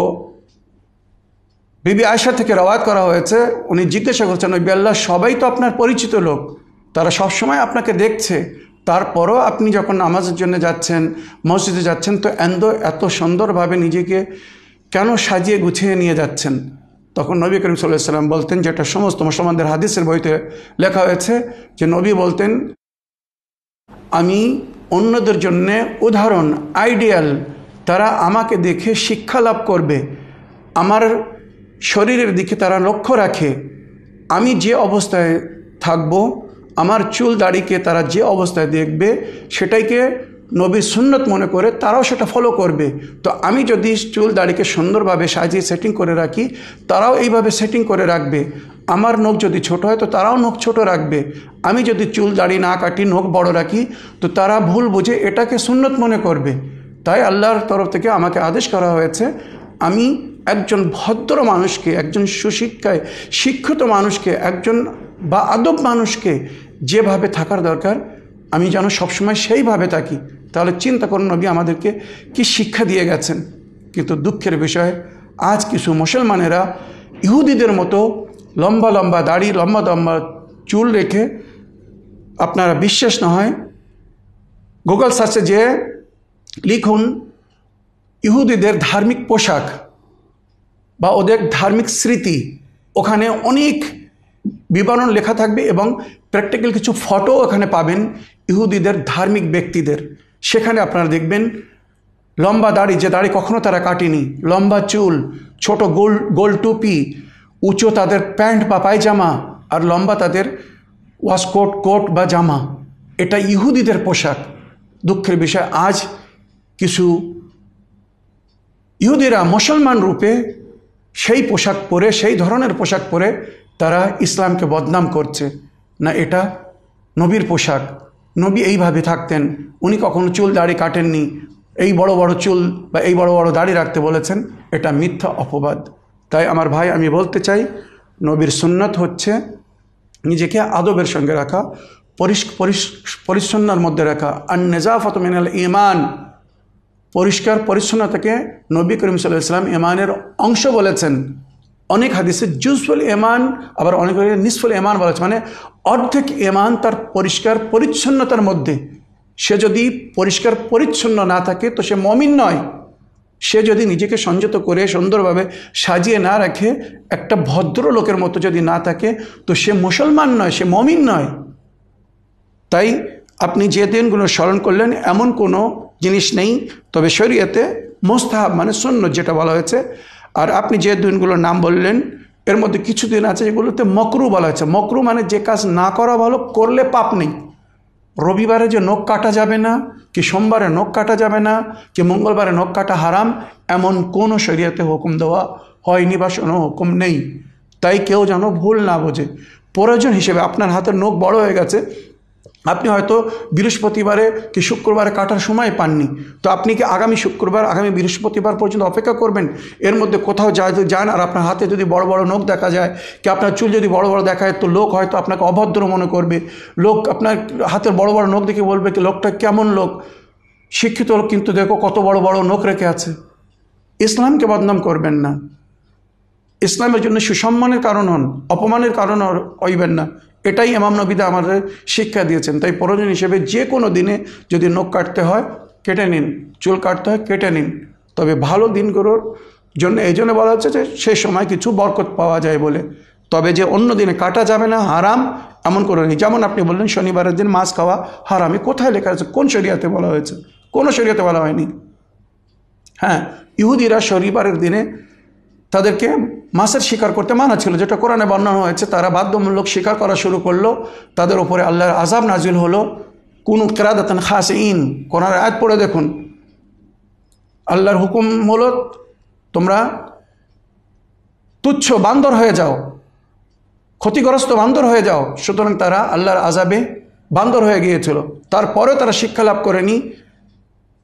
বিবি আয়সা থেকে রওয়াত করা হয়েছে উনি জিজ্ঞাসা করছেন ওই বেল্লা সবাই তো আপনার পরিচিত লোক তারা সবসময় আপনাকে দেখছে তারপরও আপনি যখন নামাজের জন্য যাচ্ছেন মসজিদে যাচ্ছেন তো এন্দ এত সুন্দরভাবে নিজেকে কেন সাজিয়ে গুছিয়ে নিয়ে যাচ্ছেন তখন নবী করিম সাল্লাহ সাল্লাম বলতেন যেটা সমস্ত মুসলমানদের হাদিসের বইতে লেখা হয়েছে যে নবী বলতেন আমি অন্যদের জন্যে উদাহরণ আইডিয়াল তারা আমাকে দেখে শিক্ষা লাভ করবে আমার শরীরের দিকে তারা লক্ষ্য রাখে আমি যে অবস্থায় থাকবো আমার চুল দাড়িকে তারা যে অবস্থায় দেখবে সেটাইকে নবীর সুন্নত মনে করে তারাও সেটা ফলো করবে তো আমি যদি চুল দাড়িকে সুন্দরভাবে সাজিয়ে সেটিং করে রাখি তারাও এইভাবে সেটিং করে রাখবে আমার নখ যদি ছোট হয় তো তারাও নখ ছোট রাখবে আমি যদি চুল দাড়ি না কাটি নখ বড় রাখি তো তারা ভুল বুঝে এটাকে সুন্নত মনে করবে তাই আল্লাহর তরফ থেকে আমাকে আদেশ করা হয়েছে আমি একজন ভদ্র মানুষকে একজন সুশিক্ষায় শিক্ষিত মানুষকে একজন বা আদব মানুষকে যেভাবে থাকার দরকার আমি যেন সবসময় সেইভাবে থাকি তাহলে চিন্তা করুন নবী আমাদেরকে কি শিক্ষা দিয়ে গেছেন কিন্তু দুঃখের বিষয় আজ কিছু মুসলমানেরা ইহুদিদের মতো লম্বা লম্বা দাড়ি লম্বা লম্বা চুল রেখে আপনারা বিশ্বাস না হয় গুগল সার্চে যে লিখুন ইহুদিদের ধার্মিক পোশাক বা ওদের ধার্মিক স্মৃতি ওখানে অনেক বিবরণ লেখা থাকবে এবং প্র্যাকটিক্যাল কিছু ফটো এখানে পাবেন ইহুদিদের ধার্মিক ব্যক্তিদের সেখানে আপনারা দেখবেন লম্বা দাড়ি যে দাড়ি কখনো তারা কাটেনি লম্বা চুল ছোট গোল গোল টুপি উঁচু তাদের প্যান্ট বা পায়জামা আর লম্বা তাদের ওয়াশকোট কোট বা জামা এটা ইহুদিদের পোশাক দুঃখের বিষয় আজ কিছু ইহুদিরা মুসলমান রূপে সেই পোশাক পরে সেই ধরনের পোশাক পরে তারা ইসলামকে বদনাম করছে না এটা নবীর পোশাক নবী এইভাবে থাকতেন উনি কখনো চুল দাড়ি কাটেননি এই বড় বড় চুল বা এই বড় বড় দাড়ি রাখতে বলেছেন এটা মিথ্যা অপবাদ তাই আমার ভাই আমি বলতে চাই নবীর সুন্নত হচ্ছে নিজেকে আদবের সঙ্গে রাখা পরিচ্ছন্নার মধ্যে রাখা আর নেজাফত মেনাল ইমান পরিষ্কার পরিচ্ছন্নতাকে নবী করিম সাল্লাহ ইসলাম ইমানের অংশ বলেছেন অনেক হাদিসে জুসফুল এমান আবার অনেক নিসফুল এমান বলা হচ্ছে মানে অর্ধেক এমান তার পরিষ্কার পরিচ্ছন্নতার মধ্যে সে যদি পরিষ্কার পরিচ্ছন্ন না থাকে তো সে মমিন নয় সে যদি নিজেকে সংযত করে সুন্দরভাবে সাজিয়ে না রাখে একটা ভদ্র লোকের মতো যদি না থাকে তো সে মুসলমান নয় সে মমিন নয় তাই আপনি যে দিনগুলো স্মরণ করলেন এমন কোনো জিনিস নেই তবে শরীয়তে মোস্তাহাব মানে শূন্য যেটা বলা হয়েছে আর আপনি যে দিনগুলোর নাম বললেন এর মধ্যে কিছু দিন আছে যেগুলোতে মকরু বলা হয়েছে মকরু মানে যে কাজ না করা ভালো করলে পাপ নেই রবিবারে যে নখ কাটা যাবে না কি সোমবারে নখ কাটা যাবে না কি মঙ্গলবারে নখ কাটা হারাম এমন কোনো শরিয়াতে হুকুম দেওয়া হয়নি বা কোনো হুকুম নেই তাই কেউ যেন ভুল না বোঝে প্রয়োজন হিসেবে আপনার হাতের নখ বড় হয়ে গেছে আপনি হয়তো বৃহস্পতিবারে কি শুক্রবারে কাটার সময় পাননি তো আপনি কি আগামী শুক্রবার আগামী বৃহস্পতিবার পর্যন্ত অপেক্ষা করবেন এর মধ্যে কোথাও যা যান আর আপনার হাতে যদি বড় বড় নখ দেখা যায় কি আপনার চুল যদি বড় বড় দেখা যায় তো লোক হয়তো আপনাকে অভদ্র মনে করবে লোক আপনার হাতের বড় বড় নখ দেখে বলবে কি লোকটা কেমন লোক শিক্ষিত লোক কিন্তু দেখো কত বড় বড় নখ রেখে আছে ইসলামকে বদনাম করবেন না ইসলামের জন্য সুসম্মানের কারণ হন অপমানের কারণ হইবেন না এটাই এমাম নবীদা আমাদের শিক্ষা দিয়েছেন তাই প্রয়োজন হিসেবে যে কোনো দিনে যদি নখ কাটতে হয় কেটে নিন চুল কাটতে হয় কেটে নিন তবে ভালো দিনগুলোর জন্য এই জন্য বলা হচ্ছে যে সেই সময় কিছু বরকত পাওয়া যায় বলে তবে যে অন্য দিনে কাটা যাবে না হারাম এমন করে নেই যেমন আপনি বললেন শনিবারের দিন মাছ খাওয়া হারামি কোথায় লেখা আছে কোন শরিয়াতে বলা হয়েছে কোনো শরিয়াতে বলা হয়নি হ্যাঁ ইহুদিরা শনিবারের দিনে তাদেরকে মাছের শিকার করতে মানা ছিল যেটা কোরআনে বর্ণনা হয়েছে তারা বাধ্যমূলক শিকার করা শুরু করলো তাদের ওপরে আল্লাহর আজাব নাজিল হলো কোনো কেরাদাতন খাস ইন কোরআন আয়াত পড়ে দেখুন আল্লাহর হুকুম হলো তোমরা তুচ্ছ বান্দর হয়ে যাও ক্ষতিগ্রস্ত বান্দর হয়ে যাও সুতরাং তারা আল্লাহর আজাবে বান্দর হয়ে গিয়েছিল তারপরেও তারা শিক্ষা লাভ করেনি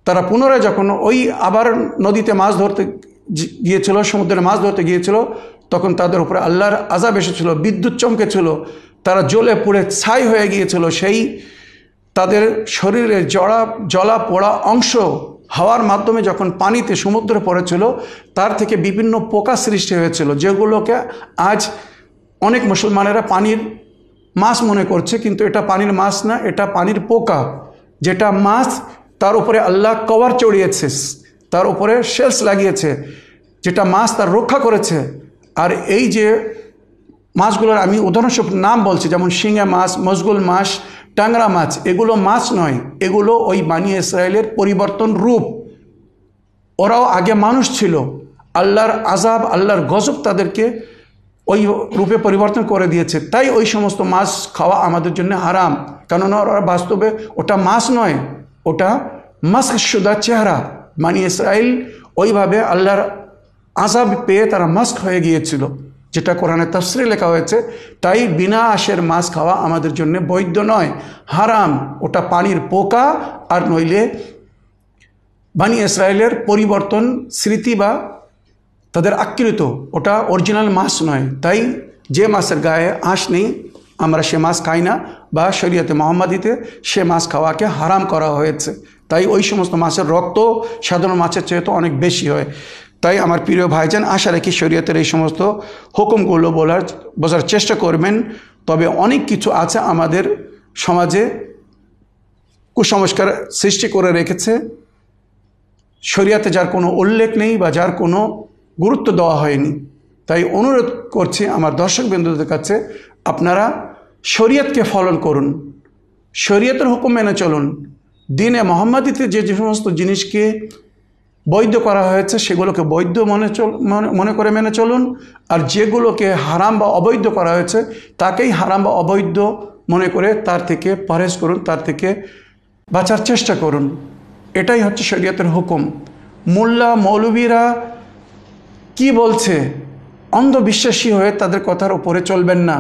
তারা পুনরায় যখন ওই আবার নদীতে মাছ ধরতে গিয়েছিল সমুদ্রের মাছ ধরতে গিয়েছিল তখন তাদের উপরে আল্লাহর আজাব এসেছিল বিদ্যুৎ চমকেছিল তারা জলে পুড়ে ছাই হয়ে গিয়েছিল সেই তাদের শরীরের জড়া জলা পোড়া অংশ হাওয়ার মাধ্যমে যখন পানিতে সমুদ্রে পড়েছিল তার থেকে বিভিন্ন পোকা সৃষ্টি হয়েছিল যেগুলোকে আজ অনেক মুসলমানেরা পানির মাছ মনে করছে কিন্তু এটা পানির মাছ না এটা পানির পোকা যেটা মাছ তার উপরে আল্লাহ কভার চড়িয়েছে তার উপরে শেলস লাগিয়েছে যেটা মাছ তার রক্ষা করেছে আর এই যে মাছগুলোর আমি উদাহরণস্বরূপ নাম বলছি যেমন শিঙে মাছ মজগুল মাছ টাংরা মাছ এগুলো মাছ নয় এগুলো ওই বানি ইসরায়েলের পরিবর্তন রূপ ওরাও আগে মানুষ ছিল আল্লাহর আজাব আল্লাহর গজব তাদেরকে ওই রূপে পরিবর্তন করে দিয়েছে তাই ওই সমস্ত মাছ খাওয়া আমাদের জন্য হারাম কেননা ওরা বাস্তবে ওটা মাছ নয় ওটা মাস্ক চেহারা মানি ইসরায়েল ওইভাবে আল্লাহর আজাব পেয়ে তারা মাস্ক হয়ে গিয়েছিল যেটা কোরআনে তাফসরে লেখা হয়েছে তাই বিনা আশের মাছ খাওয়া আমাদের জন্য বৈধ নয় হারাম ওটা পানির পোকা আর নইলে বানি ইসরায়েলের পরিবর্তন স্মৃতি বা তাদের আকৃত ওটা অরিজিনাল মাছ নয় তাই যে মাছের গায়ে আঁশ নেই আমরা সে মাছ খাই না বা শরীয়তে মোহাম্মদিতে সে মাছ খাওয়াকে হারাম করা হয়েছে তাই ওই সমস্ত মাছের রক্ত সাধারণ মাছের চেয়ে তো অনেক বেশি হয় তাই আমার প্রিয় ভাইজান আশা রাখি শরীয়তের এই সমস্ত হুকুমগুলো বলার বোঝার চেষ্টা করবেন তবে অনেক কিছু আছে আমাদের সমাজে কুসংস্কার সৃষ্টি করে রেখেছে শরিয়াতে যার কোনো উল্লেখ নেই বা যার কোনো গুরুত্ব দেওয়া হয়নি তাই অনুরোধ করছি আমার দর্শকবৃন্দুদের কাছে আপনারা শরিয়তকে ফলন করুন শরিয়তের হুকুম মেনে চলুন দিনে মোহাম্মদিতে যে যে সমস্ত জিনিসকে বৈধ করা হয়েছে সেগুলোকে বৈধ মনে চল মনে করে মেনে চলুন আর যেগুলোকে হারাম বা অবৈধ করা হয়েছে তাকেই হারাম বা অবৈধ মনে করে তার থেকে পরহেজ করুন তার থেকে বাঁচার চেষ্টা করুন এটাই হচ্ছে শরীয়তের হুকুম মোল্লা মৌলবীরা কি বলছে অন্ধবিশ্বাসী হয়ে তাদের কথার উপরে চলবেন না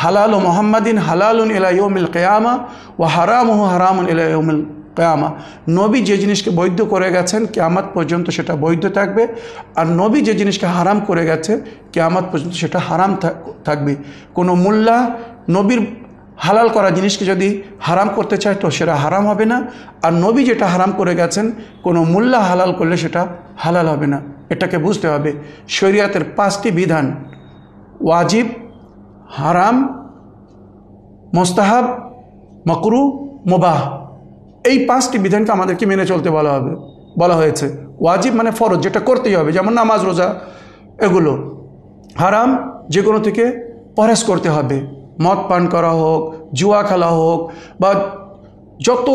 হালাল ও মোহাম্মদিন হালালুন ইলাইমিল কেয়ামা ও হারাম ও হারামুন ইলাইমিল কেয়ামা নবী যে জিনিসকে বৈধ করে গেছেন কেয়ামাত পর্যন্ত সেটা বৈধ থাকবে আর নবী যে জিনিসকে হারাম করে গেছে কেয়ামাত পর্যন্ত সেটা হারাম থাকবে কোনো মোল্লা নবীর হালাল করা জিনিসকে যদি হারাম করতে চায় তো সেটা হারাম হবে না আর নবী যেটা হারাম করে গেছেন কোনো মোল্লা হালাল করলে সেটা হালাল হবে না এটাকে বুঝতে হবে শরিয়াতের পাঁচটি বিধান ওয়াজিব হারাম মোস্তাহাব মকরু মোবাহ এই পাঁচটি বিধানকে আমাদেরকে মেনে চলতে বলা হবে বলা হয়েছে ওয়াজিব মানে ফরজ যেটা করতেই হবে যেমন নামাজ রোজা এগুলো হারাম যে কোনো থেকে পরেশ করতে হবে মদ পান করা হোক জুয়া খেলা হোক বা যত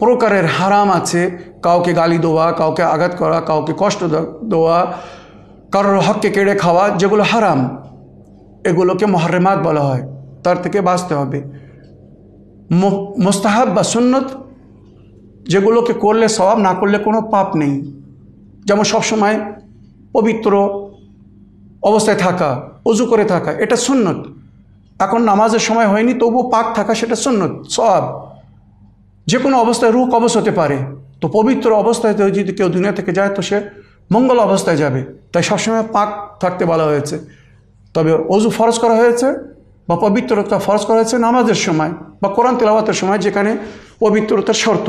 প্রকারের হারাম আছে কাউকে গালি দেওয়া কাউকে আঘাত করা কাউকে কষ্ট দেওয়া কারোর হককে কেড়ে খাওয়া যেগুলো হারাম এগুলোকে মহরমাত বলা হয় তার থেকে বাঁচতে হবে মোস্তাহাব বা সুন্নত যেগুলোকে করলে স্বভাব না করলে কোনো পাপ নেই যেমন সবসময় পবিত্র অবস্থায় থাকা অজু করে থাকা এটা সুন্নত এখন নামাজের সময় হয়নি তবু পাক থাকা সেটা সুন্নত স্বভাব যে কোনো অবস্থায় রূপ কবচ হতে পারে তো পবিত্র অবস্থায় যদি কেউ দুনিয়া থেকে যায় তো সে মঙ্গল অবস্থায় যাবে তাই সবসময় পাক থাকতে বলা হয়েছে তবে অজু ফরজ করা হয়েছে বা পবিত্রতা ফরজ করা হয়েছে নামাজের সময় বা কোরআন তেলাওয়াতের সময় যেখানে পবিত্রতার শর্ত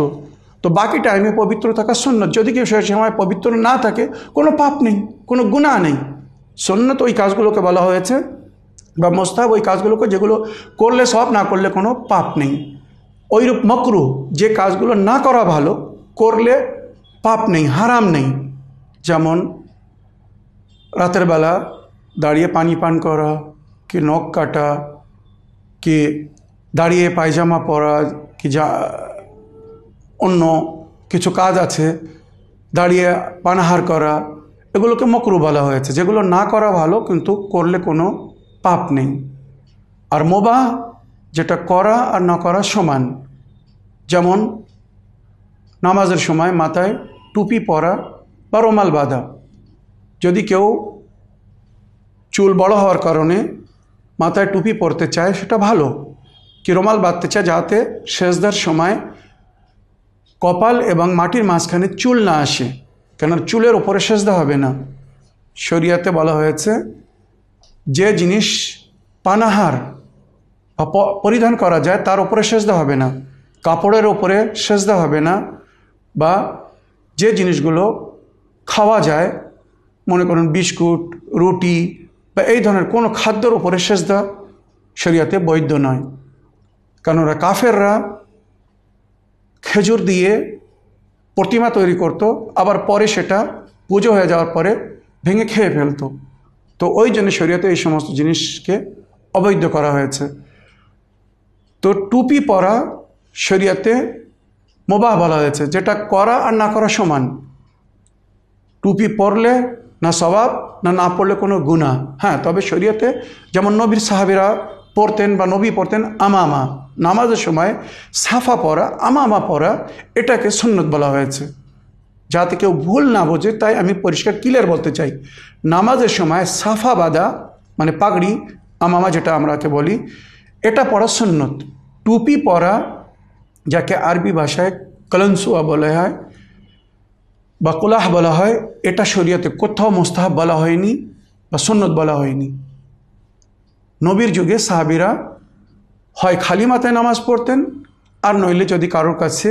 তো বাকি টাইমে পবিত্র থাকা সুন্নত যদি কেউ সে সময় পবিত্র না থাকে কোনো পাপ নেই কোনো গুণা নেই সুন্নত ওই কাজগুলোকে বলা হয়েছে বা মোস্তাব ওই কাজগুলোকে যেগুলো করলে সব না করলে কোনো পাপ নেই ওইরূপ মকরু যে কাজগুলো না করা ভালো করলে পাপ নেই হারাম নেই যেমন রাতের বেলা দাঁড়িয়ে পানি পান করা কে নখ কাটা কে দাঁড়িয়ে পায়জামা পরা কি যা অন্য কিছু কাজ আছে দাঁড়িয়ে পানাহার করা এগুলোকে মকরু বলা হয়েছে যেগুলো না করা ভালো কিন্তু করলে কোনো পাপ নেই আর মোবাহ যেটা করা আর না করা সমান যেমন নামাজের সময় মাথায় টুপি পরা বা রোমাল বাঁধা যদি কেউ চুল বড় হওয়ার কারণে মাথায় টুপি পরতে চায় সেটা ভালো কি রোমাল বাঁধতে চায় যাতে শেষদার সময় কপাল এবং মাটির মাঝখানে চুল না আসে কেন চুলের ওপরে শেষদা হবে না শরিয়াতে বলা হয়েছে যে জিনিস পানাহার পরিধান করা যায় তার ওপরে শেষদা হবে না কাপড়ের ওপরে শেষদা হবে না বা যে জিনিসগুলো খাওয়া যায় মনে করুন বিস্কুট রুটি বা এই ধরনের কোনো খাদ্যের উপরে দেওয়া শরিয়াতে বৈধ নয় কারণ ওরা কাফেররা খেজুর দিয়ে প্রতিমা তৈরি করত আবার পরে সেটা পুজো হয়ে যাওয়ার পরে ভেঙে খেয়ে ফেলত তো ওই জন্য শরীয়তে এই সমস্ত জিনিসকে অবৈধ করা হয়েছে তো টুপি পরা শরিয়াতে মোবাহ বলা হয়েছে যেটা করা আর না করা সমান টুপি পরলে না স্বভাব না না পড়লে কোনো গুণা হ্যাঁ তবে শরীয়তে যেমন নবীর সাহাবিরা পড়তেন বা নবী পড়তেন আমামা নামাজের সময় সাফা পরা আমামা পরা এটাকে সন্ন্যত বলা হয়েছে যাতে কেউ ভুল না বোঝে তাই আমি পরিষ্কার ক্লিয়ার বলতে চাই নামাজের সময় সাফা বাঁধা মানে পাগড়ি আমামা যেটা আমরাকে বলি এটা পড়া সন্ন্যত টুপি পরা যাকে আরবি ভাষায় কলনসুয়া বলা হয় বা কোলাহ বলা হয় এটা শরীয়তে কোথাও মোস্তাহাব বলা হয়নি বা সুন্নত বলা হয়নি নবীর যুগে সাহাবিরা হয় খালি মাথায় নামাজ পড়তেন আর নইলে যদি কারোর কাছে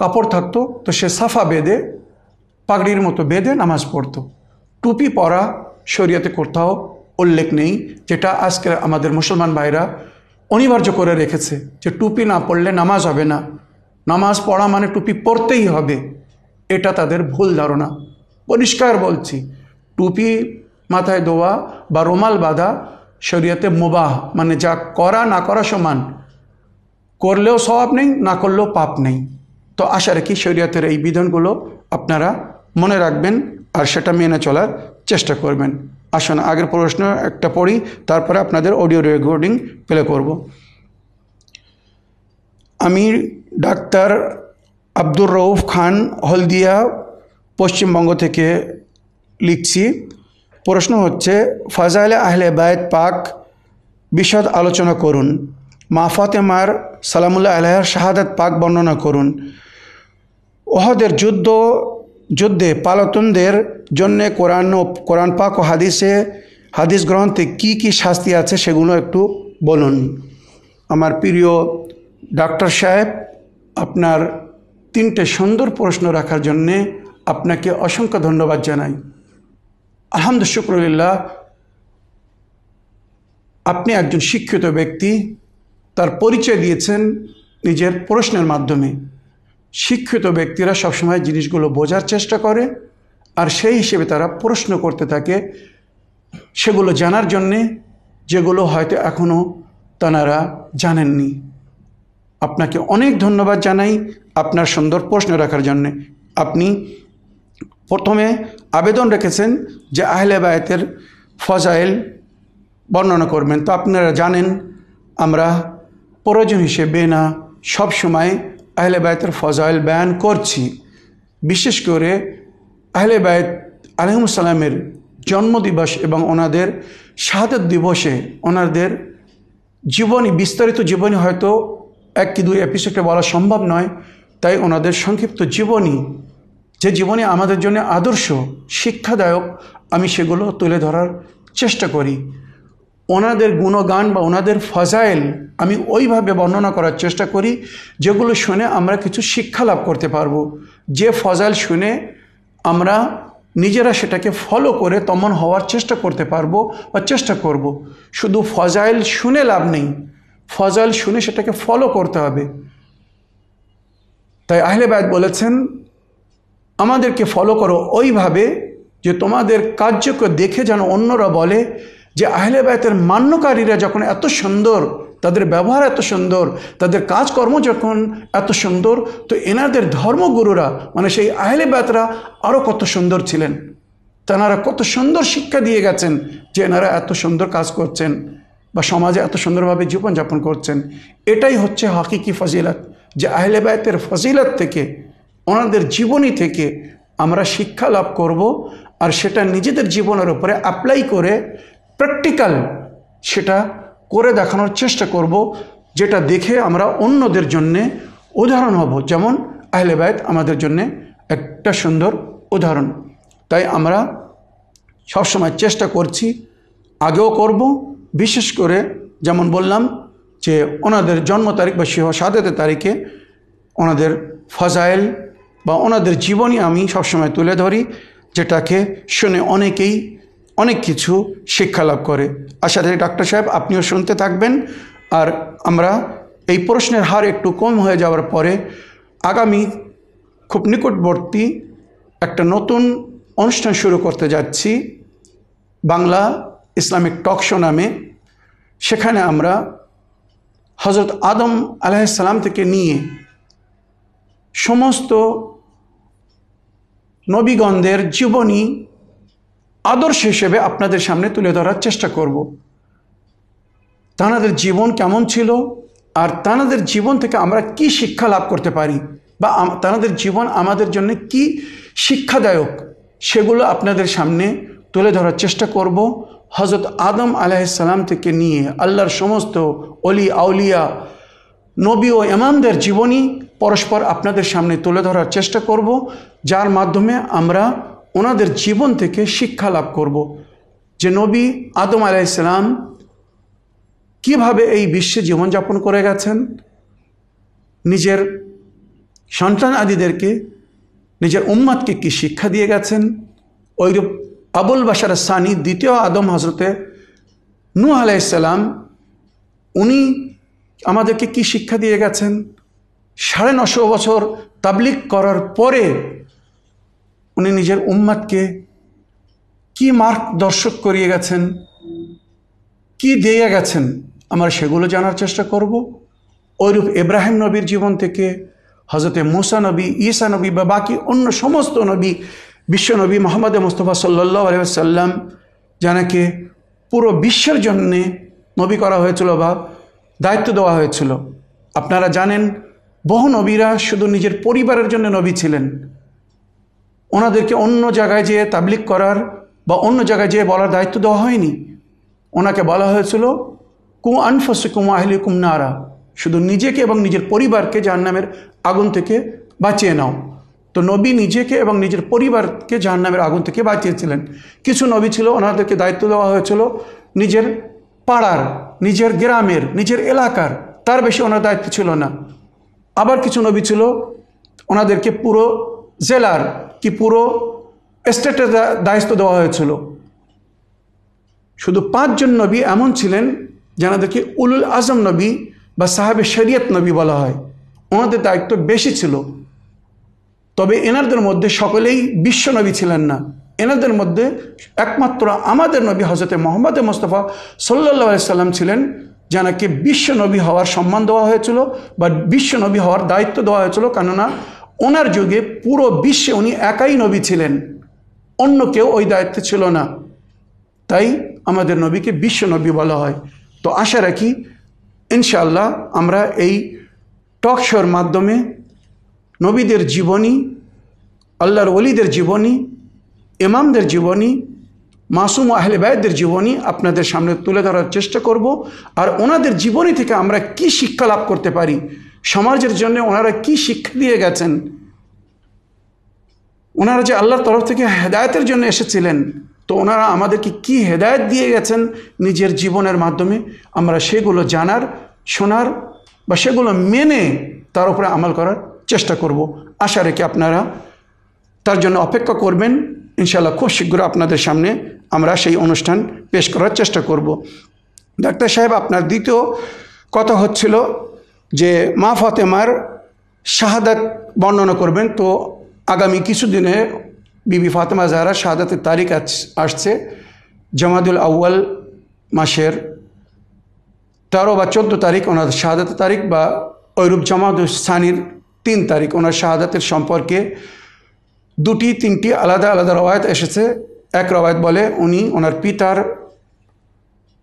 কাপড় থাকতো তো সে সাফা বেঁধে পাগড়ির মতো বেঁধে নামাজ পড়ত টুপি পরা শরীয়তে কোথাও উল্লেখ নেই যেটা আজকে আমাদের মুসলমান ভাইরা অনিবার্য করে রেখেছে যে টুপি না পড়লে নামাজ হবে না নামাজ পড়া মানে টুপি পড়তেই হবে এটা তাদের ভুল ধারণা পরিষ্কার বলছি টুপি মাথায় দোয়া বা রোমাল বাঁধা শরীয়তে মোবাহ মানে যা করা না করা সমান করলেও স্বভাব নেই না করলেও পাপ নেই তো আশা রাখি শরীয়তের এই বিধানগুলো আপনারা মনে রাখবেন আর সেটা মেনে চলার চেষ্টা করবেন আসুন আগের প্রশ্ন একটা পড়ি তারপরে আপনাদের অডিও রেকর্ডিং প্লে করব আমি ডাক্তার আব্দুর রৌফ খান হলদিয়া পশ্চিমবঙ্গ থেকে লিখছি প্রশ্ন হচ্ছে ফাজাইলে আহলে বায়েদ পাক বিশদ আলোচনা করুন মাফাতেমার সালামুল্লাহ আলহার শাহাদাত পাক বর্ণনা করুন ওহদের যুদ্ধ যুদ্ধে পালতনদের জন্যে কোরআন কোরআন পাক ও হাদিসে হাদিস গ্রন্থে কি কি শাস্তি আছে সেগুলো একটু বলুন আমার প্রিয় ডাক্তার সাহেব আপনার তিনটে সুন্দর প্রশ্ন রাখার জন্যে আপনাকে অসংখ্য ধন্যবাদ জানাই আহমদ শুক্রলিল্লাহ আপনি একজন শিক্ষিত ব্যক্তি তার পরিচয় দিয়েছেন নিজের প্রশ্নের মাধ্যমে শিক্ষিত ব্যক্তিরা সবসময় জিনিসগুলো বোঝার চেষ্টা করে আর সেই হিসেবে তারা প্রশ্ন করতে থাকে সেগুলো জানার জন্যে যেগুলো হয়তো এখনও তাঁরা জানেননি আপনাকে অনেক ধন্যবাদ জানাই আপনার সুন্দর প্রশ্ন রাখার জন্য আপনি প্রথমে আবেদন রেখেছেন যে আহলে বায়াতের ফজাইল বর্ণনা করবেন তো আপনারা জানেন আমরা প্রয়োজন হিসেবে না সবসময় আহলে বায়তের ফজাইল বয়ান করছি বিশেষ করে আহলে বায়ত আলহামসালামের জন্মদিবস এবং ওনাদের শাহাদত দিবসে ওনাদের জীবনী বিস্তারিত জীবনী হয়তো এক কি দুই এপিসোডে বলা সম্ভব নয় তাই ওনাদের সংক্ষিপ্ত জীবনী যে জীবনে আমাদের জন্য আদর্শ শিক্ষাদায়ক আমি সেগুলো তুলে ধরার চেষ্টা করি ওনাদের গুণগান বা ওনাদের ফজাইল আমি ওইভাবে বর্ণনা করার চেষ্টা করি যেগুলো শুনে আমরা কিছু শিক্ষা লাভ করতে পারব যে ফজাইল শুনে আমরা নিজেরা সেটাকে ফলো করে তমন হওয়ার চেষ্টা করতে পারবো বা চেষ্টা করব। শুধু ফজাইল শুনে লাভ নেই ফজল শুনে সেটাকে ফলো করতে হবে তাই আহলেবায়দ বলেছেন আমাদেরকে ফলো করো ওইভাবে যে তোমাদের কার্যকে দেখে যেন অন্যরা বলে যে আহলেবায়তের মান্যকারীরা যখন এত সুন্দর তাদের ব্যবহার এত সুন্দর তাদের কাজকর্ম যখন এত সুন্দর তো এনাদের ধর্মগুরুরা মানে সেই আহলে আরও কত সুন্দর ছিলেন তেনারা কত সুন্দর শিক্ষা দিয়ে গেছেন যে এনারা এত সুন্দর কাজ করছেন বা সমাজে এত সুন্দরভাবে জীবনযাপন করছেন এটাই হচ্ছে হাকিকি ফজিলত যে আহলেবায়তের ফজিলত থেকে ওনাদের জীবনী থেকে আমরা শিক্ষা লাভ করব আর সেটা নিজেদের জীবনের উপরে অ্যাপ্লাই করে প্র্যাকটিক্যাল সেটা করে দেখানোর চেষ্টা করব যেটা দেখে আমরা অন্যদের জন্যে উদাহরণ হব যেমন আহলেবায়ত আমাদের জন্যে একটা সুন্দর উদাহরণ তাই আমরা সবসময় চেষ্টা করছি আগেও করব বিশেষ করে যেমন বললাম যে ওনাদের জন্ম তারিখ বা শিহ সাদাতে তারিখে ওনাদের ফজাইল বা ওনাদের জীবনী আমি সবসময় তুলে ধরি যেটাকে শুনে অনেকেই অনেক কিছু শিক্ষা লাভ করে আশা করি ডাক্তার সাহেব আপনিও শুনতে থাকবেন আর আমরা এই প্রশ্নের হার একটু কম হয়ে যাওয়ার পরে আগামী খুব নিকটবর্তী একটা নতুন অনুষ্ঠান শুরু করতে যাচ্ছি বাংলা ইসলামিক টক শো নামে সেখানে আমরা হজরত আদম আলাইসালাম থেকে নিয়ে সমস্ত নবীগণদের জীবনী আদর্শ হিসেবে আপনাদের সামনে তুলে ধরার চেষ্টা করব তাঁদের জীবন কেমন ছিল আর তাঁদের জীবন থেকে আমরা কি শিক্ষা লাভ করতে পারি বা তাঁদের জীবন আমাদের জন্য কি শিক্ষাদায়ক সেগুলো আপনাদের সামনে তুলে ধরার চেষ্টা করব হজরত আদম আলাহিসাল্লাম থেকে নিয়ে আল্লাহর সমস্ত অলি আউলিয়া নবী ও এমামদের জীবনী পরস্পর আপনাদের সামনে তুলে ধরার চেষ্টা করব যার মাধ্যমে আমরা ওনাদের জীবন থেকে শিক্ষা লাভ করব যে নবী আদম আলাইসালাম কিভাবে এই বিশ্বে জীবনযাপন করে গেছেন নিজের সন্তান আদিদেরকে নিজের উম্মাদকে কি শিক্ষা দিয়ে গেছেন ওইরূপ আবুল বাসার সানি দ্বিতীয় আদম হজরতে নু আলাইসাল্লাম উনি আমাদেরকে কি শিক্ষা দিয়ে গেছেন সাড়ে নশো বছর তাবলিক করার পরে উনি নিজের উম্মাদকে কি মার্ক দর্শক করিয়ে গেছেন কি দিয়ে গেছেন আমরা সেগুলো জানার চেষ্টা করব ওইরূপ ইব্রাহিম নবীর জীবন থেকে হজরতে মুসা নবী ঈসা নবী বা বাকি অন্য সমস্ত নবী বিশ্বনবী মোহাম্মদ মুস্তফা সাল্লাহ আলহাম যানাকে পুরো বিশ্বের জন্যে নবী করা হয়েছিল বা দায়িত্ব দেওয়া হয়েছিল আপনারা জানেন বহু নবীরা শুধু নিজের পরিবারের জন্য নবী ছিলেন ওনাদেরকে অন্য জায়গায় যেয়ে তাবলিক করার বা অন্য জায়গায় যেয়ে বলার দায়িত্ব দেওয়া হয়নি ওনাকে বলা হয়েছিল কু আনফস কুম আহলি কুম নারা শুধু নিজেকে এবং নিজের পরিবারকে জাহান্নামের আগুন থেকে বাঁচিয়ে নাও তো নবী নিজেকে এবং নিজের পরিবারকে জাহান্নামের আগুন থেকে বাঁচিয়েছিলেন কিছু নবী ছিল ওনাদেরকে দায়িত্ব দেওয়া হয়েছিল নিজের পাড়ার নিজের গ্রামের নিজের এলাকার তার বেশি ওনার দায়িত্ব ছিল না আবার কিছু নবী ছিল ওনাদেরকে পুরো জেলার কি পুরো স্টেটের দায়িত্ব দেওয়া হয়েছিল শুধু পাঁচজন নবী এমন ছিলেন যেনাদেরকে উলুল আজম নবী বা সাহেবের শরিয়ত নবী বলা হয় ওনাদের দায়িত্ব বেশি ছিল তবে এনাদের মধ্যে সকলেই বিশ্বনবী ছিলেন না এনাদের মধ্যে একমাত্র আমাদের নবী হজরতে মোহাম্মদ মোস্তফা সাল্লা সাল্লাম ছিলেন বিশ্ব বিশ্বনবী হওয়ার সম্মান দেওয়া হয়েছিল বা বিশ্বনবী হওয়ার দায়িত্ব দেওয়া হয়েছিল কেননা ওনার যুগে পুরো বিশ্বে উনি একাই নবী ছিলেন অন্য কেউ ওই দায়িত্বে ছিল না তাই আমাদের নবীকে বিশ্বনবী বলা হয় তো আশা রাখি ইনশাল্লাহ আমরা এই টক শোর মাধ্যমে নবীদের জীবনী আল্লাহর অলিদের জীবনী ইমামদের জীবনী মাসুম আহলেবায়দের জীবনী আপনাদের সামনে তুলে ধরার চেষ্টা করব আর ওনাদের জীবনী থেকে আমরা কি শিক্ষা লাভ করতে পারি সমাজের জন্য ওনারা কি শিক্ষা দিয়ে গেছেন ওনারা যে আল্লাহর তরফ থেকে হেদায়তের জন্য এসেছিলেন তো ওনারা আমাদেরকে কি হেদায়ত দিয়ে গেছেন নিজের জীবনের মাধ্যমে আমরা সেগুলো জানার শোনার বা সেগুলো মেনে তার উপরে আমল করার চেষ্টা করব আশা রেখে আপনারা তার জন্য অপেক্ষা করবেন ইনশাল্লাহ খুব শীঘ্র আপনাদের সামনে আমরা সেই অনুষ্ঠান পেশ করার চেষ্টা করব ডাক্তার সাহেব আপনার দ্বিতীয় কথা হচ্ছিল যে মা ফতেমার শাহাদাত বর্ণনা করবেন তো আগামী কিছুদিনে বিবি ফাতেমা জাহারা শাহাদাতের তারিখ আসছে জামাদুল আউ্য়াল মাসের তেরো বা চোদ্দো তারিখ ওনার শাহাদাতের তারিখ বা ঐরূপ জামাদুল সানির তিন তারিখ ওনার শাহাদাতের সম্পর্কে দুটি তিনটি আলাদা আলাদা রবায়ত এসেছে এক রবায়ত বলে উনি ওনার পিতার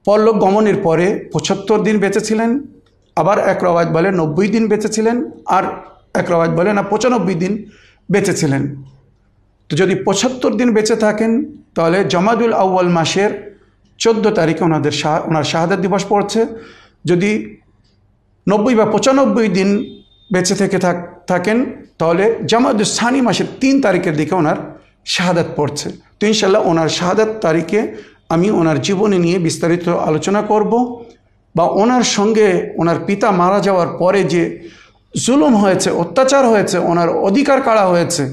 পল্লব গমনের পরে পঁচাত্তর দিন বেঁচেছিলেন আবার এক রবায়ত বলে নব্বই দিন বেঁচেছিলেন আর এক রবায়ত বলে না পঁচানব্বই দিন বেঁচেছিলেন তো যদি পঁচাত্তর দিন বেঁচে থাকেন তাহলে জমাদুল আউ্বাল মাসের চোদ্দো তারিখে ওনাদের শাহ ওনার শাহাদাত দিবস পড়ছে যদি নব্বই বা পঁচানব্বই দিন বেঁচে থেকে থাকেন তাহলে জামাত সানি মাসের তিন তারিখের দিকে ওনার শাহাদাত পড়ছে তো ইনশাল্লাহ ওনার শাহাদাত তারিখে আমি ওনার জীবনে নিয়ে বিস্তারিত আলোচনা করব বা ওনার সঙ্গে ওনার পিতা মারা যাওয়ার পরে যে জুলুম হয়েছে অত্যাচার হয়েছে ওনার অধিকার কাড়া হয়েছে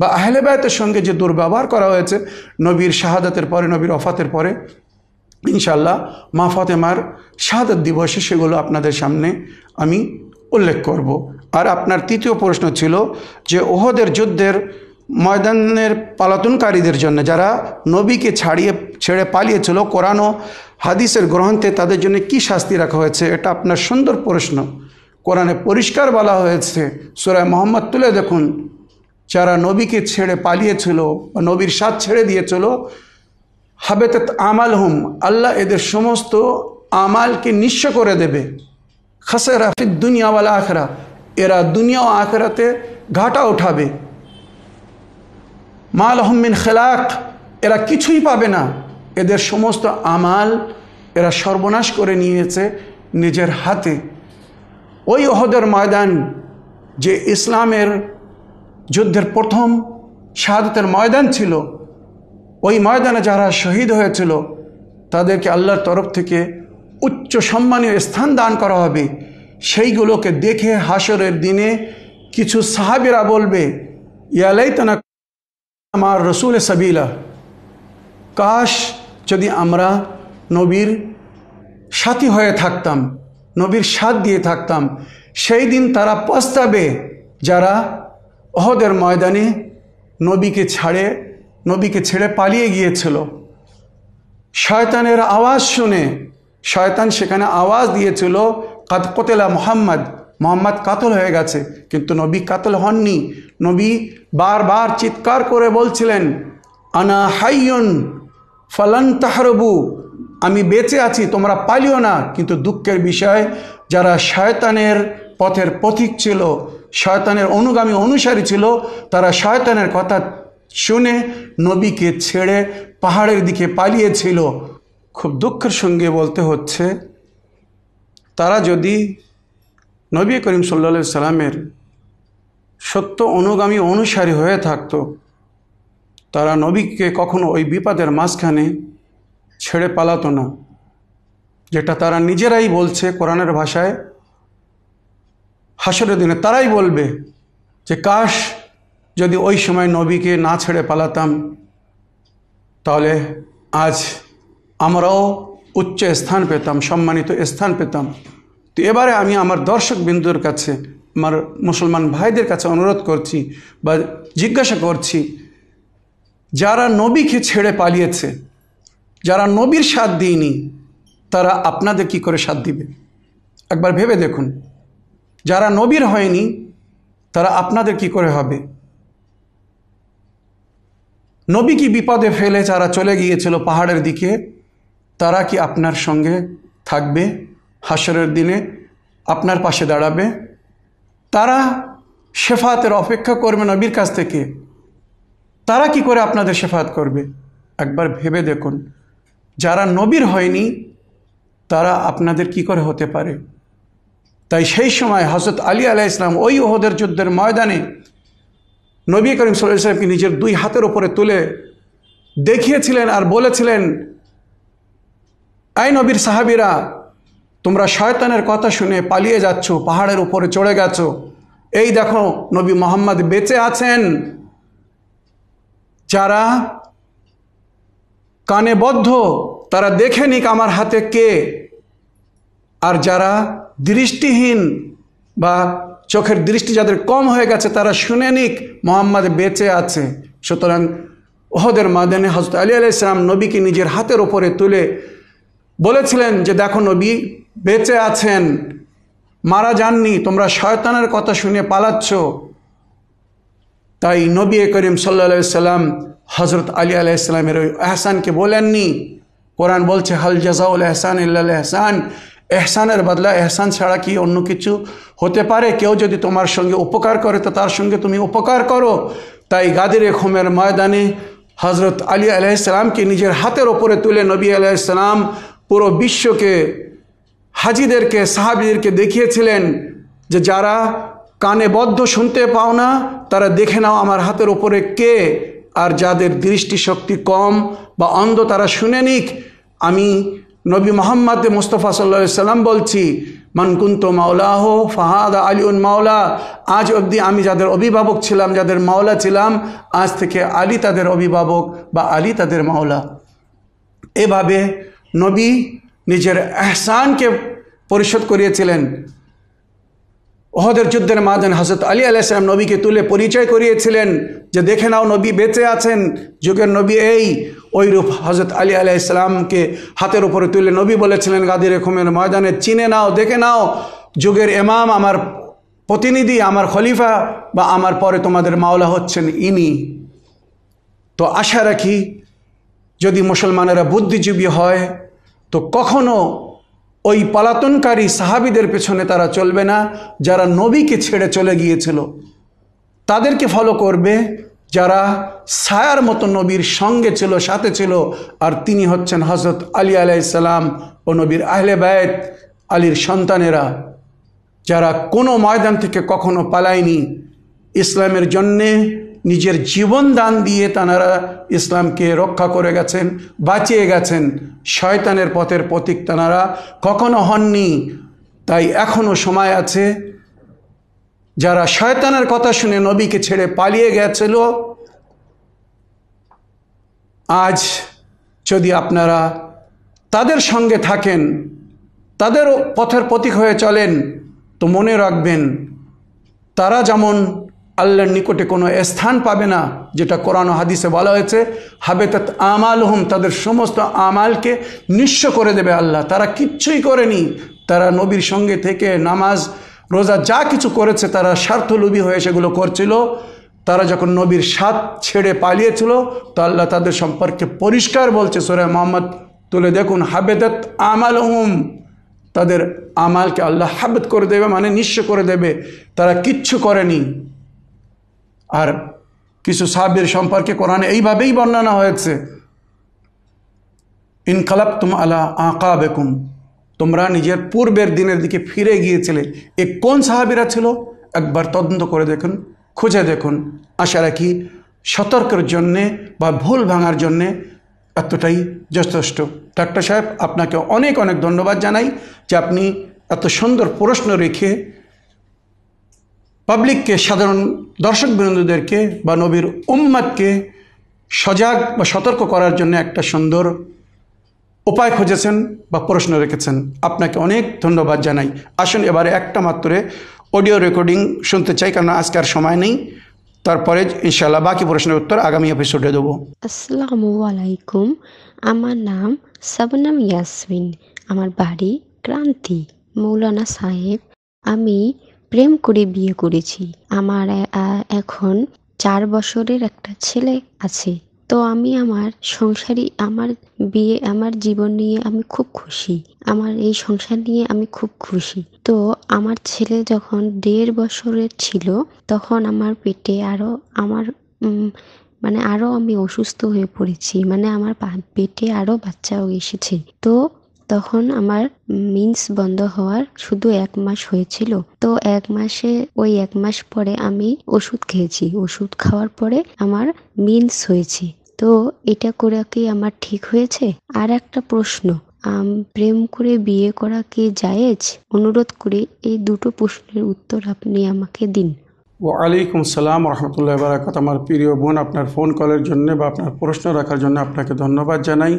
বা আহলেবায়তের সঙ্গে যে দুর্ব্যবহার করা হয়েছে নবীর শাহাদাতের পরে নবীর অফাতের পরে ইনশাল্লাহ মা ফাতেমার শাহাদ দিবসে সেগুলো আপনাদের সামনে আমি উল্লেখ করব আর আপনার তৃতীয় প্রশ্ন ছিল যে ওহদের যুদ্ধের ময়দানের পালাতনকারীদের জন্য যারা নবীকে ছাড়িয়ে ছেড়ে পালিয়েছিল কোরআন ও হাদিসের গ্রহণতে তাদের জন্য কি শাস্তি রাখা হয়েছে এটা আপনার সুন্দর প্রশ্ন কোরআনে পরিষ্কার বলা হয়েছে সুরায় মোহাম্মদ তুলে দেখুন যারা নবীকে ছেড়ে পালিয়েছিল বা নবীর সাথ ছেড়ে দিয়েছিল হাবেত আমাল হুম আল্লাহ এদের সমস্ত আমালকে নিঃস্ব করে দেবে খাসেরা রাফিদ দুনিয়াওয়ালা আখরা এরা দুনিয়া ও আখরাতে ঘাটা উঠাবে মাল আহমিন খেলাক এরা কিছুই পাবে না এদের সমস্ত আমাল এরা সর্বনাশ করে নিয়েছে নিজের হাতে ওই অহদের ময়দান যে ইসলামের যুদ্ধের প্রথম শাহাদতের ময়দান ছিল ওই ময়দানে যারা শহীদ হয়েছিল তাদেরকে আল্লাহর তরফ থেকে উচ্চ সম্মানীয় স্থান দান করা হবে সেইগুলোকে দেখে হাসরের দিনে কিছু সাহাবিরা বলবে ইয়ালাইতনা আমার রসুল সাবিলা কাশ যদি আমরা নবীর সাথী হয়ে থাকতাম নবীর সাথ দিয়ে থাকতাম সেই দিন তারা পস্তাবে যারা অহদের ময়দানে নবীকে ছাড়ে নবীকে ছেড়ে পালিয়ে গিয়েছিল শয়তানের আওয়াজ শুনে শয়তান সেখানে আওয়াজ দিয়েছিল কাত কোতেলা মোহাম্মদ মোহাম্মদ কাতল হয়ে গেছে কিন্তু নবী কাতল হননি নবী বারবার চিৎকার করে বলছিলেন আনা হাইয়ন ফলান তাহরবু আমি বেঁচে আছি তোমরা পালিও না কিন্তু দুঃখের বিষয় যারা শয়তানের পথের পথিক ছিল শয়তানের অনুগামী অনুসারী ছিল তারা শয়তানের কথা শুনে নবীকে ছেড়ে পাহাড়ের দিকে পালিয়েছিল খুব দুঃখের সঙ্গে বলতে হচ্ছে তারা যদি নবী করিম সাল্লা সাল্লামের সত্য অনুগামী অনুসারী হয়ে থাকত তারা নবীকে কখনো ওই বিপাদের মাঝখানে ছেড়ে পালাতো না যেটা তারা নিজেরাই বলছে কোরআনের ভাষায় হাসরের দিনে তারাই বলবে যে কাশ যদি ওই সময় নবীকে না ছেড়ে পালাতাম তাহলে আজ আমরাও উচ্চ স্থান পেতাম সম্মানিত স্থান পেতাম তো এবারে আমি আমার দর্শক বিন্দুর কাছে আমার মুসলমান ভাইদের কাছে অনুরোধ করছি বা জিজ্ঞাসা করছি যারা নবীকে ছেড়ে পালিয়েছে যারা নবীর সাথ দিইনি তারা আপনাদের কি করে সাথ দিবে একবার ভেবে দেখুন যারা নবীর হয়নি তারা আপনাদের কি করে হবে নবী কি বিপদে ফেলে যারা চলে গিয়েছিল পাহাড়ের দিকে তারা কি আপনার সঙ্গে থাকবে হাসরের দিনে আপনার পাশে দাঁড়াবে তারা শেফাতের অপেক্ষা করবে নবীর কাছ থেকে তারা কি করে আপনাদের শেফাত করবে একবার ভেবে দেখুন যারা নবীর হয়নি তারা আপনাদের কি করে হতে পারে তাই সেই সময় হজরত আলী আলাহ ইসলাম ওই ওহদের যুদ্ধের ময়দানে নবী করিম সাল্লাহ ইসলামকে নিজের দুই হাতের ওপরে তুলে দেখিয়েছিলেন আর বলেছিলেন আই নবীর সাহাবিরা তোমরা শয়তানের কথা শুনে পালিয়ে যাচ্ছ পাহাড়ের উপরে চড়ে গেছো এই দেখো নবী মোহাম্মদ বেঁচে আছেন যারা কানে বদ্ধ তারা দেখে নিক আমার হাতে কে আর যারা দৃষ্টিহীন বা চোখের দৃষ্টি যাদের কম হয়ে গেছে তারা শুনে নিক মোহাম্মদ বেঁচে আছে সুতরাং ওহদের মাদানে হজরত আলী আলাইসালাম নবীকে নিজের হাতের ওপরে তুলে বলেছিলেন যে দেখো নবী বেঁচে আছেন মারা যাননি তোমরা শয়তানের কথা শুনে পালাচ্ছ তাই নবী করিম সাল্লা সাল্লাম হজরত আলী আলাইসাল্লামের ওই এহসানকে বলেননি কোরআন বলছে হাল জাজাউল এহসান ইল্লা এহসান এহসানের বদলা এহসান ছাড়া কি অন্য কিছু হতে পারে কেউ যদি তোমার সঙ্গে উপকার করে তো তার সঙ্গে তুমি উপকার করো তাই গাদির খুমের ময়দানে হজরত আলী আলাইসালামকে নিজের হাতের ওপরে তুলে নবী আলাইসালাম পুরো বিশ্বকে হাজিদেরকে সাহাবিদেরকে দেখিয়েছিলেন যে যারা কানে বদ্ধ শুনতে পাও না তারা দেখে নাও আমার হাতের ওপরে কে আর যাদের দৃষ্টিশক্তি কম বা অন্ধ তারা শুনে নিক আমি নবী মোহাম্মদ মুস্তফা সাল্লা সাল্লাম বলছি মানকুন্ত মাওলাহ ফাহাদ আলিউন মাওলা আজ অবধি আমি যাদের অভিভাবক ছিলাম যাদের মাওলা ছিলাম আজ থেকে আলী তাদের অভিভাবক বা আলী তাদের মাওলা এভাবে নবী নিজের আহসানকে পরিশোধ করিয়েছিলেন ওহদের যুদ্ধের মাদান হজরত আলী আলাইসালাম নবীকে তুলে পরিচয় করিয়েছিলেন যে দেখে নাও নবী বেঁচে আছেন যুগের নবী এই ওইরূপ হজরত আলী আলাইসালামকে হাতের উপরে তুলে নবী বলেছিলেন গাদির খুমের ময়দানে চিনে নাও দেখে নাও যুগের এমাম আমার প্রতিনিধি আমার খলিফা বা আমার পরে তোমাদের মাওলা হচ্ছেন ইনি তো আশা রাখি যদি মুসলমানেরা বুদ্ধিজীবী হয় তো কখনো ওই পালাতনকারী সাহাবিদের পেছনে তারা চলবে না যারা নবীকে ছেড়ে চলে গিয়েছিল তাদেরকে ফলো করবে যারা সায়ার মতো নবীর সঙ্গে ছিল সাথে ছিল আর তিনি হচ্ছেন হজরত আলী আলাইসালাম ও নবীর আহলে বায়ত আলীর সন্তানেরা যারা কোনো ময়দান থেকে কখনো পালায়নি ইসলামের জন্যে নিজের জীবন দান দিয়ে তানারা ইসলামকে রক্ষা করে গেছেন বাঁচিয়ে গেছেন শয়তানের পথের প্রতীক তানারা কখনো হননি তাই এখনও সময় আছে যারা শয়তানের কথা শুনে নবীকে ছেড়ে পালিয়ে গেছিল আজ যদি আপনারা তাদের সঙ্গে থাকেন তাদের পথের প্রতীক হয়ে চলেন তো মনে রাখবেন তারা যেমন আল্লাহর নিকটে কোনো স্থান পাবে না যেটা কোরআন হাদিসে বলা হয়েছে হাবেতাত আমাল হোম তাদের সমস্ত আমালকে নিঃস্ব করে দেবে আল্লাহ তারা কিচ্ছুই করেনি তারা নবীর সঙ্গে থেকে নামাজ রোজা যা কিছু করেছে তারা স্বার্থলোভী হয়ে সেগুলো করছিল তারা যখন নবীর সাত ছেড়ে পালিয়েছিল তো আল্লাহ তাদের সম্পর্কে পরিষ্কার বলছে সোরে মোহাম্মদ তুলে দেখুন হাবেদাত আমাল হুম তাদের আমালকে আল্লাহ হাবেদ করে দেবে মানে নিঃস্ব করে দেবে তারা কিচ্ছু করেনি আর কিছু সাহাবির সম্পর্কে কোরআনে এইভাবেই বর্ণনা হয়েছে ইনকালাব তুম আলা আঁকা বেকুম তোমরা নিজের পূর্বের দিনের দিকে ফিরে গিয়েছিলে এ কোন সাহাবিরা ছিল একবার তদন্ত করে দেখুন খুঁজে দেখুন আশা রাখি সতর্কের জন্যে বা ভুল ভাঙার জন্যে এতটাই যথেষ্ট ডাক্তার সাহেব আপনাকে অনেক অনেক ধন্যবাদ জানাই যে আপনি এত সুন্দর প্রশ্ন রেখে পাবলিককে সাধারণ দর্শক বিন্দুদেরকে বা নবীর উম্মাদকে সজাগ বা সতর্ক করার জন্য একটা সুন্দর উপায় খুঁজেছেন বা প্রশ্ন রেখেছেন আপনাকে অনেক ধন্যবাদ জানাই আসুন এবারে একটা মাত্রে অডিও রেকর্ডিং শুনতে চাই কারণ আজকে আর সময় নেই তারপরে ইনশাল্লাহ বাকি প্রশ্নের উত্তর আগামী এপিসোডে দেবো আসসালামু আলাইকুম আমার নাম সাবনাম ইয়াসমিন আমার বাড়ি ক্রান্তি মৌলানা সাহেব আমি প্রেম করে বিয়ে করেছি আমার এখন চার বছরের একটা ছেলে আছে তো আমি আমার সংসারই আমার বিয়ে আমার জীবন নিয়ে আমি খুব খুশি আমার এই সংসার নিয়ে আমি খুব খুশি তো আমার ছেলে যখন দেড় বছরের ছিল তখন আমার পেটে আরও আমার মানে আরও আমি অসুস্থ হয়ে পড়েছি মানে আমার পেটে আরও বাচ্চাও এসেছে তো তখন আমার মিন্স বন্ধ হওয়ার শুধু এক মাস হয়েছিল তো এক মাসে ওই এক মাস পরে আমি ওষুধ খেয়েছি ওষুধ খাওয়ার পরে আমার মিন্স হয়েছে তো এটা করে কি আমার ঠিক হয়েছে আর একটা প্রশ্ন প্রেম করে বিয়ে করা কি জায়েজ অনুরোধ করে এই দুটো প্রশ্নের উত্তর আপনি আমাকে দিন ওয়ালাইকুম সালাম রহমতুল্লাহ বারাকাত আমার প্রিয় বোন আপনার ফোন কলের জন্য বা আপনার প্রশ্ন রাখার জন্য আপনাকে ধন্যবাদ জানাই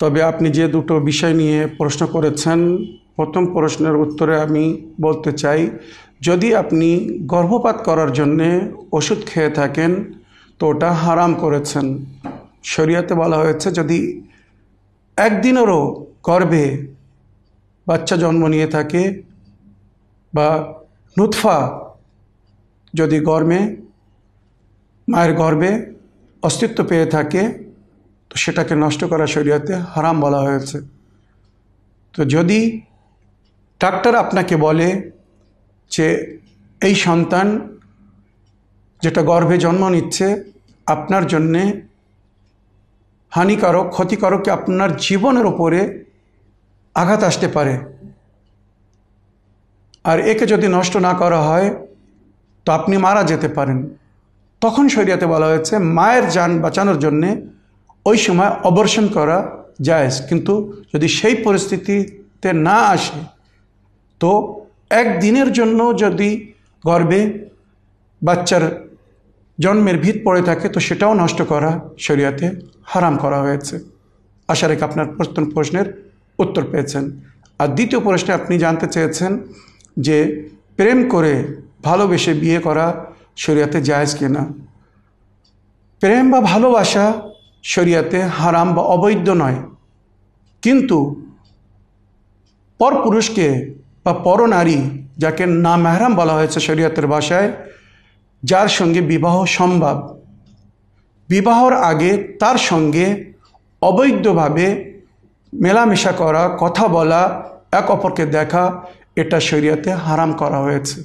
তবে আপনি যে দুটো বিষয় নিয়ে প্রশ্ন করেছেন প্রথম প্রশ্নের উত্তরে আমি বলতে চাই যদি আপনি গর্ভপাত করার জন্যে ওষুধ খেয়ে থাকেন তো ওটা হারাম করেছেন শরীয়তে বলা হয়েছে যদি একদিনেরও গর্ভে বাচ্চা জন্ম নিয়ে থাকে বা নুৎফা যদি গর্মে মায়ের গর্ভে অস্তিত্ব পেয়ে থাকে তো সেটাকে নষ্ট করা শরীয়তে হারাম বলা হয়েছে তো যদি ডাক্তার আপনাকে বলে যে এই সন্তান যেটা গর্ভে জন্ম নিচ্ছে আপনার জন্যে হানিকারক ক্ষতিকারক আপনার জীবনের ওপরে আঘাত আসতে পারে আর একে যদি নষ্ট না করা হয় তো আপনি মারা যেতে পারেন তখন শরীয়তে বলা হয়েছে মায়ের যান বাঁচানোর জন্যে ওই সময় অবর্ষণ করা যায় কিন্তু যদি সেই পরিস্থিতিতে না আসে তো একদিনের জন্য যদি গর্বে বাচ্চার জন্মের ভিত পড়ে থাকে তো সেটাও নষ্ট করা শরীয়তে হারাম করা হয়েছে আশা রেখে আপনার প্রথম প্রশ্নের উত্তর পেয়েছেন আর দ্বিতীয় প্রশ্নে আপনি জানতে চেয়েছেন যে প্রেম করে ভালোবেসে বিয়ে করা শরিয়াতে কি কিনা প্রেম বা ভালোবাসা শরিয়াতে হারাম বা অবৈধ নয় কিন্তু পর পুরুষকে বা পর নারী যাকে না মেহরাম বলা হয়েছে শরীয়তের ভাষায় যার সঙ্গে বিবাহ সম্ভব বিবাহর আগে তার সঙ্গে অবৈধভাবে মেলামেশা করা কথা বলা এক অপরকে দেখা এটা শরীয়তে হারাম করা হয়েছে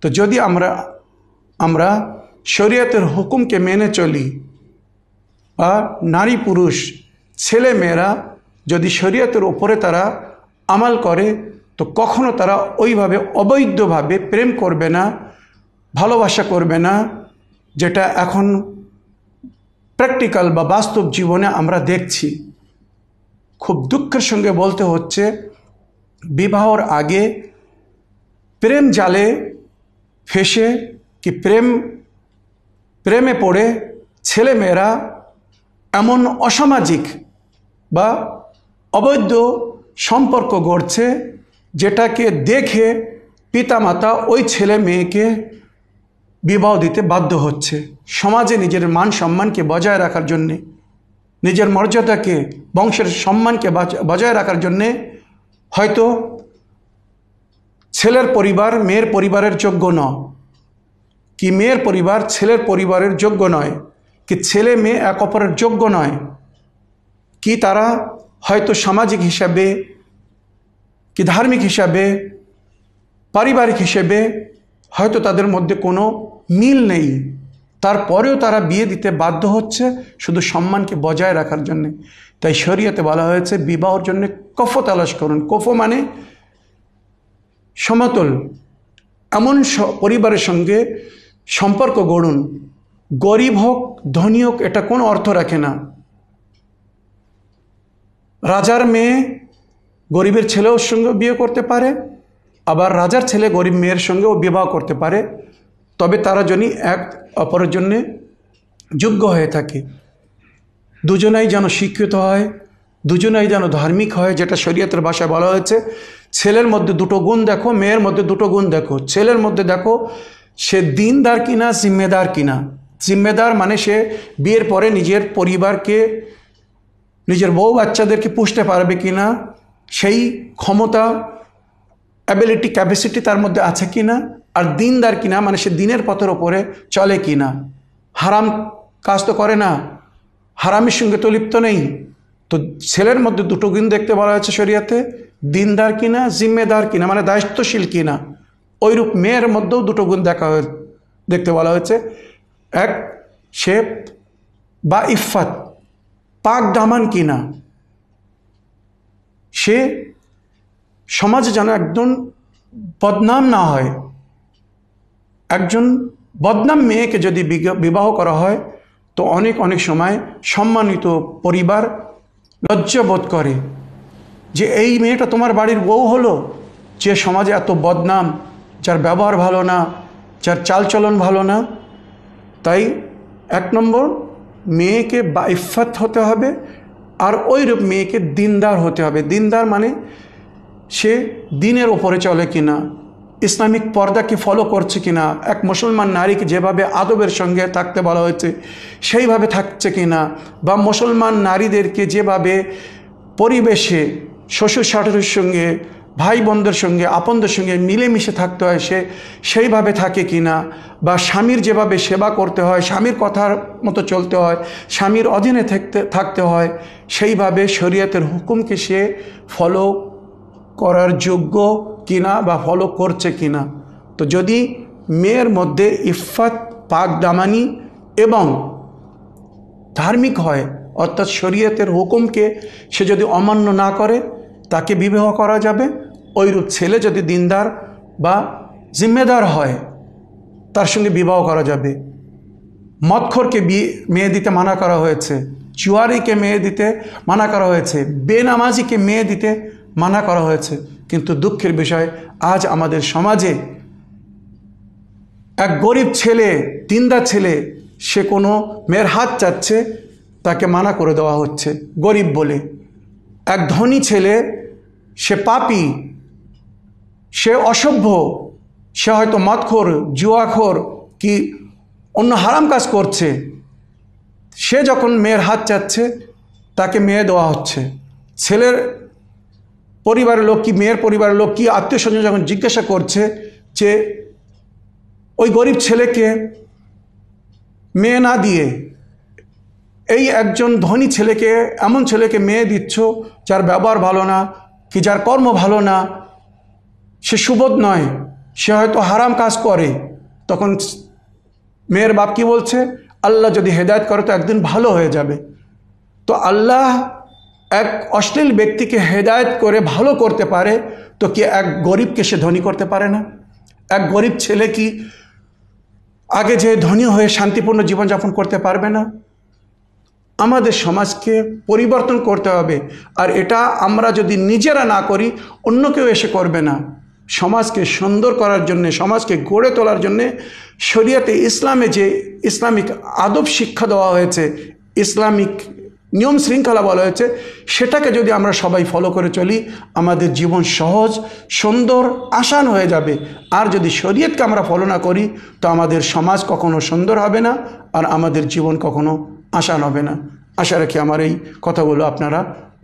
তো যদি আমরা আমরা শরীয়তের হুকুমকে মেনে চলি বা নারী পুরুষ ছেলে মেয়েরা যদি শরীয়তের ওপরে তারা আমাল করে তো কখনো তারা ওইভাবে অবৈধভাবে প্রেম করবে না ভালোবাসা করবে না যেটা এখন প্র্যাকটিক্যাল বা বাস্তব জীবনে আমরা দেখছি খুব দুঃখের সঙ্গে বলতে হচ্ছে বিবাহর আগে প্রেম জালে ফেসে কি প্রেম প্রেমে পড়ে ছেলেমেয়েরা এমন অসামাজিক বা অবৈধ সম্পর্ক গড়ছে যেটাকে দেখে পিতামাতা ওই ছেলে মেয়েকে বিবাহ দিতে বাধ্য হচ্ছে সমাজে নিজের মান সম্মানকে বজায় রাখার জন্যে নিজের মর্যাদাকে বংশের সম্মানকে বজায় রাখার জন্যে হয়তো ছেলের পরিবার মেয়ের পরিবারের যোগ্য ন কি মেয়ের পরিবার ছেলের পরিবারের যোগ্য নয় কি ছেলে মেয়ে এক অপরের যোগ্য নয় কি তারা হয়তো সামাজিক হিসাবে কি ধার্মিক হিসাবে পারিবারিক হিসেবে হয়তো তাদের মধ্যে কোনো মিল নেই তারপরেও তারা বিয়ে দিতে বাধ্য হচ্ছে শুধু সম্মানকে বজায় রাখার জন্যে তাই শরীয়তে বলা হয়েছে বিবাহর জন্য কফ তালাশ করুন কফ মানে সমতল এমন পরিবারের সঙ্গে সম্পর্ক গড়ুন গরিব হোক ধনী হোক এটা কোনো অর্থ রাখে না রাজার মেয়ে গরিবের ছেলেও সঙ্গে বিয়ে করতে পারে আবার রাজার ছেলে গরিব মেয়ের সঙ্গেও বিবাহ করতে পারে তবে তারা জনই এক অপরের জন্যে যোগ্য হয়ে থাকে দুজনাই যেন শিক্ষিত হয় দুজনাই যেন ধার্মিক হয় যেটা শরীয়তের ভাষায় বলা হয়েছে ছেলের মধ্যে দুটো গুণ দেখো মেয়ের মধ্যে দুটো গুণ দেখো ছেলের মধ্যে দেখো সে দিনদার কিনা জিম্মেদার কিনা জিম্মেদার মানে সে বিয়ের পরে নিজের পরিবারকে নিজের বউ বাচ্চাদেরকে পুষতে পারবে কি না সেই ক্ষমতা অ্যাবিলিটি ক্যাপাসিটি তার মধ্যে আছে কি না আর দিনদার কি না মানে সে দিনের পথের ওপরে চলে কি না হারাম কাজ তো করে না হারামের সঙ্গে তো লিপ্ত নেই তো ছেলের মধ্যে দুটো গুণ দেখতে বলা হয়েছে শরিয়াতে দিনদার কি না জিম্মেদার কি না মানে দায়িত্বশীল কি না ওইরূপ মেয়ের মধ্যেও দুটো গুণ দেখা দেখতে বলা হয়েছে এক শেপ বা ইফাত পাক দামান কিনা সে সমাজে যেন একজন বদনাম না হয় একজন বদনাম মেয়েকে যদি বিবাহ করা হয় তো অনেক অনেক সময় সম্মানিত পরিবার লজ্জাবোধ করে যে এই মেয়েটা তোমার বাড়ির বউ হলো যে সমাজে এত বদনাম যার ব্যবহার ভালো না যার চালচলন ভালো না তাই এক নম্বর মেয়েকে বাইফাত হতে হবে আর ওইরূপ মেয়েকে দিনদার হতে হবে দিনদার মানে সে দিনের ওপরে চলে কিনা ইসলামিক পর্দাকে ফলো করছে কিনা এক মুসলমান নারীকে যেভাবে আদবের সঙ্গে থাকতে বলা হয়েছে সেইভাবে থাকছে কিনা বা মুসলমান নারীদেরকে যেভাবে পরিবেশে শ্বশুর শাশুড়ির সঙ্গে ভাই বোনদের সঙ্গে আপনদের সঙ্গে মিলেমিশে থাকতে হয় সে সেইভাবে থাকে কি না বা স্বামীর যেভাবে সেবা করতে হয় স্বামীর কথার মতো চলতে হয় স্বামীর অধীনে থাকতে থাকতে হয় সেইভাবে শরীয়তের হুকুমকে সে ফলো করার যোগ্য কিনা বা ফলো করছে কিনা তো যদি মেয়ের মধ্যে ইফাত পাক দামানি এবং ধার্মিক হয় অর্থাৎ শরীয়তের হুকুমকে সে যদি অমান্য না করে তাকে বিবাহ করা যাবে ওইরূপ ছেলে যদি দিনদার বা জিম্মেদার হয় তার সঙ্গে বিবাহ করা যাবে মৎখরকে বিয়ে মেয়ে দিতে মানা করা হয়েছে চুয়ারিকে মেয়ে দিতে মানা করা হয়েছে বেনামাজিকে মেয়ে দিতে মানা করা হয়েছে কিন্তু দুঃখের বিষয় আজ আমাদের সমাজে এক গরিব ছেলে দিনদার ছেলে সে কোনো মেয়ের হাত চাচ্ছে তাকে মানা করে দেওয়া হচ্ছে গরিব বলে এক ধনী ছেলে সে পাপি সে অসভ্য সে হয়তো মদখোর জুয়াখোর কি অন্য হারাম কাজ করছে সে যখন মেয়ের হাত চাচ্ছে তাকে মেয়ে দেওয়া হচ্ছে ছেলের পরিবারের লোক কি মেয়ের পরিবারের লোক কি আত্মীয় স্বজন যখন জিজ্ঞাসা করছে যে ওই গরিব ছেলেকে মেয়ে না দিয়ে এই একজন ধনী ছেলেকে এমন ছেলেকে মেয়ে দিচ্ছ যার ব্যবহার ভালো না কি যার কর্ম ভালো না সে সুবোধ নয় সে হয়তো হারাম কাজ করে তখন মেয়ের বাপ কি বলছে আল্লাহ যদি হেদায়ত করে তো একদিন ভালো হয়ে যাবে তো আল্লাহ এক অশ্লীল ব্যক্তিকে হেদায়ত করে ভালো করতে পারে তো কি এক গরিবকে সে ধনী করতে পারে না এক গরিব ছেলে কি আগে যে ধনী হয়ে শান্তিপূর্ণ জীবনযাপন করতে পারবে না আমাদের সমাজকে পরিবর্তন করতে হবে আর এটা আমরা যদি নিজেরা না করি অন্য কেউ এসে করবে না সমাজকে সুন্দর করার জন্যে সমাজকে গড়ে তোলার জন্যে শরিয়াতে ইসলামে যে ইসলামিক আদব শিক্ষা দেওয়া হয়েছে ইসলামিক নিয়ম শৃঙ্খলা বলা হয়েছে সেটাকে যদি আমরা সবাই ফলো করে চলি আমাদের জীবন সহজ সুন্দর আসান হয়ে যাবে আর যদি শরীয়তকে আমরা ফলো না করি তো আমাদের সমাজ কখনো সুন্দর হবে না আর আমাদের জীবন কখনো আসান হবে না আশা রাখি আমার এই কথাগুলো আপনারা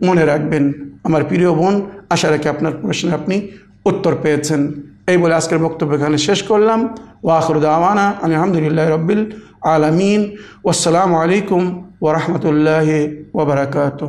মনে রাখবেন আমার প্রিয় বোন আশা রাখি আপনার প্রশ্নে আপনি উত্তর পেয়েছেন এই বলে আজকের বক্তব্য এখানে শেষ করলাম ওয়াখরুদ আমানা আমি আলহামদুলিল্লাহ রব্বিল আলমিন ওসালামু আলাইকুম ওরহমতুল্লাহ ওবরাকাত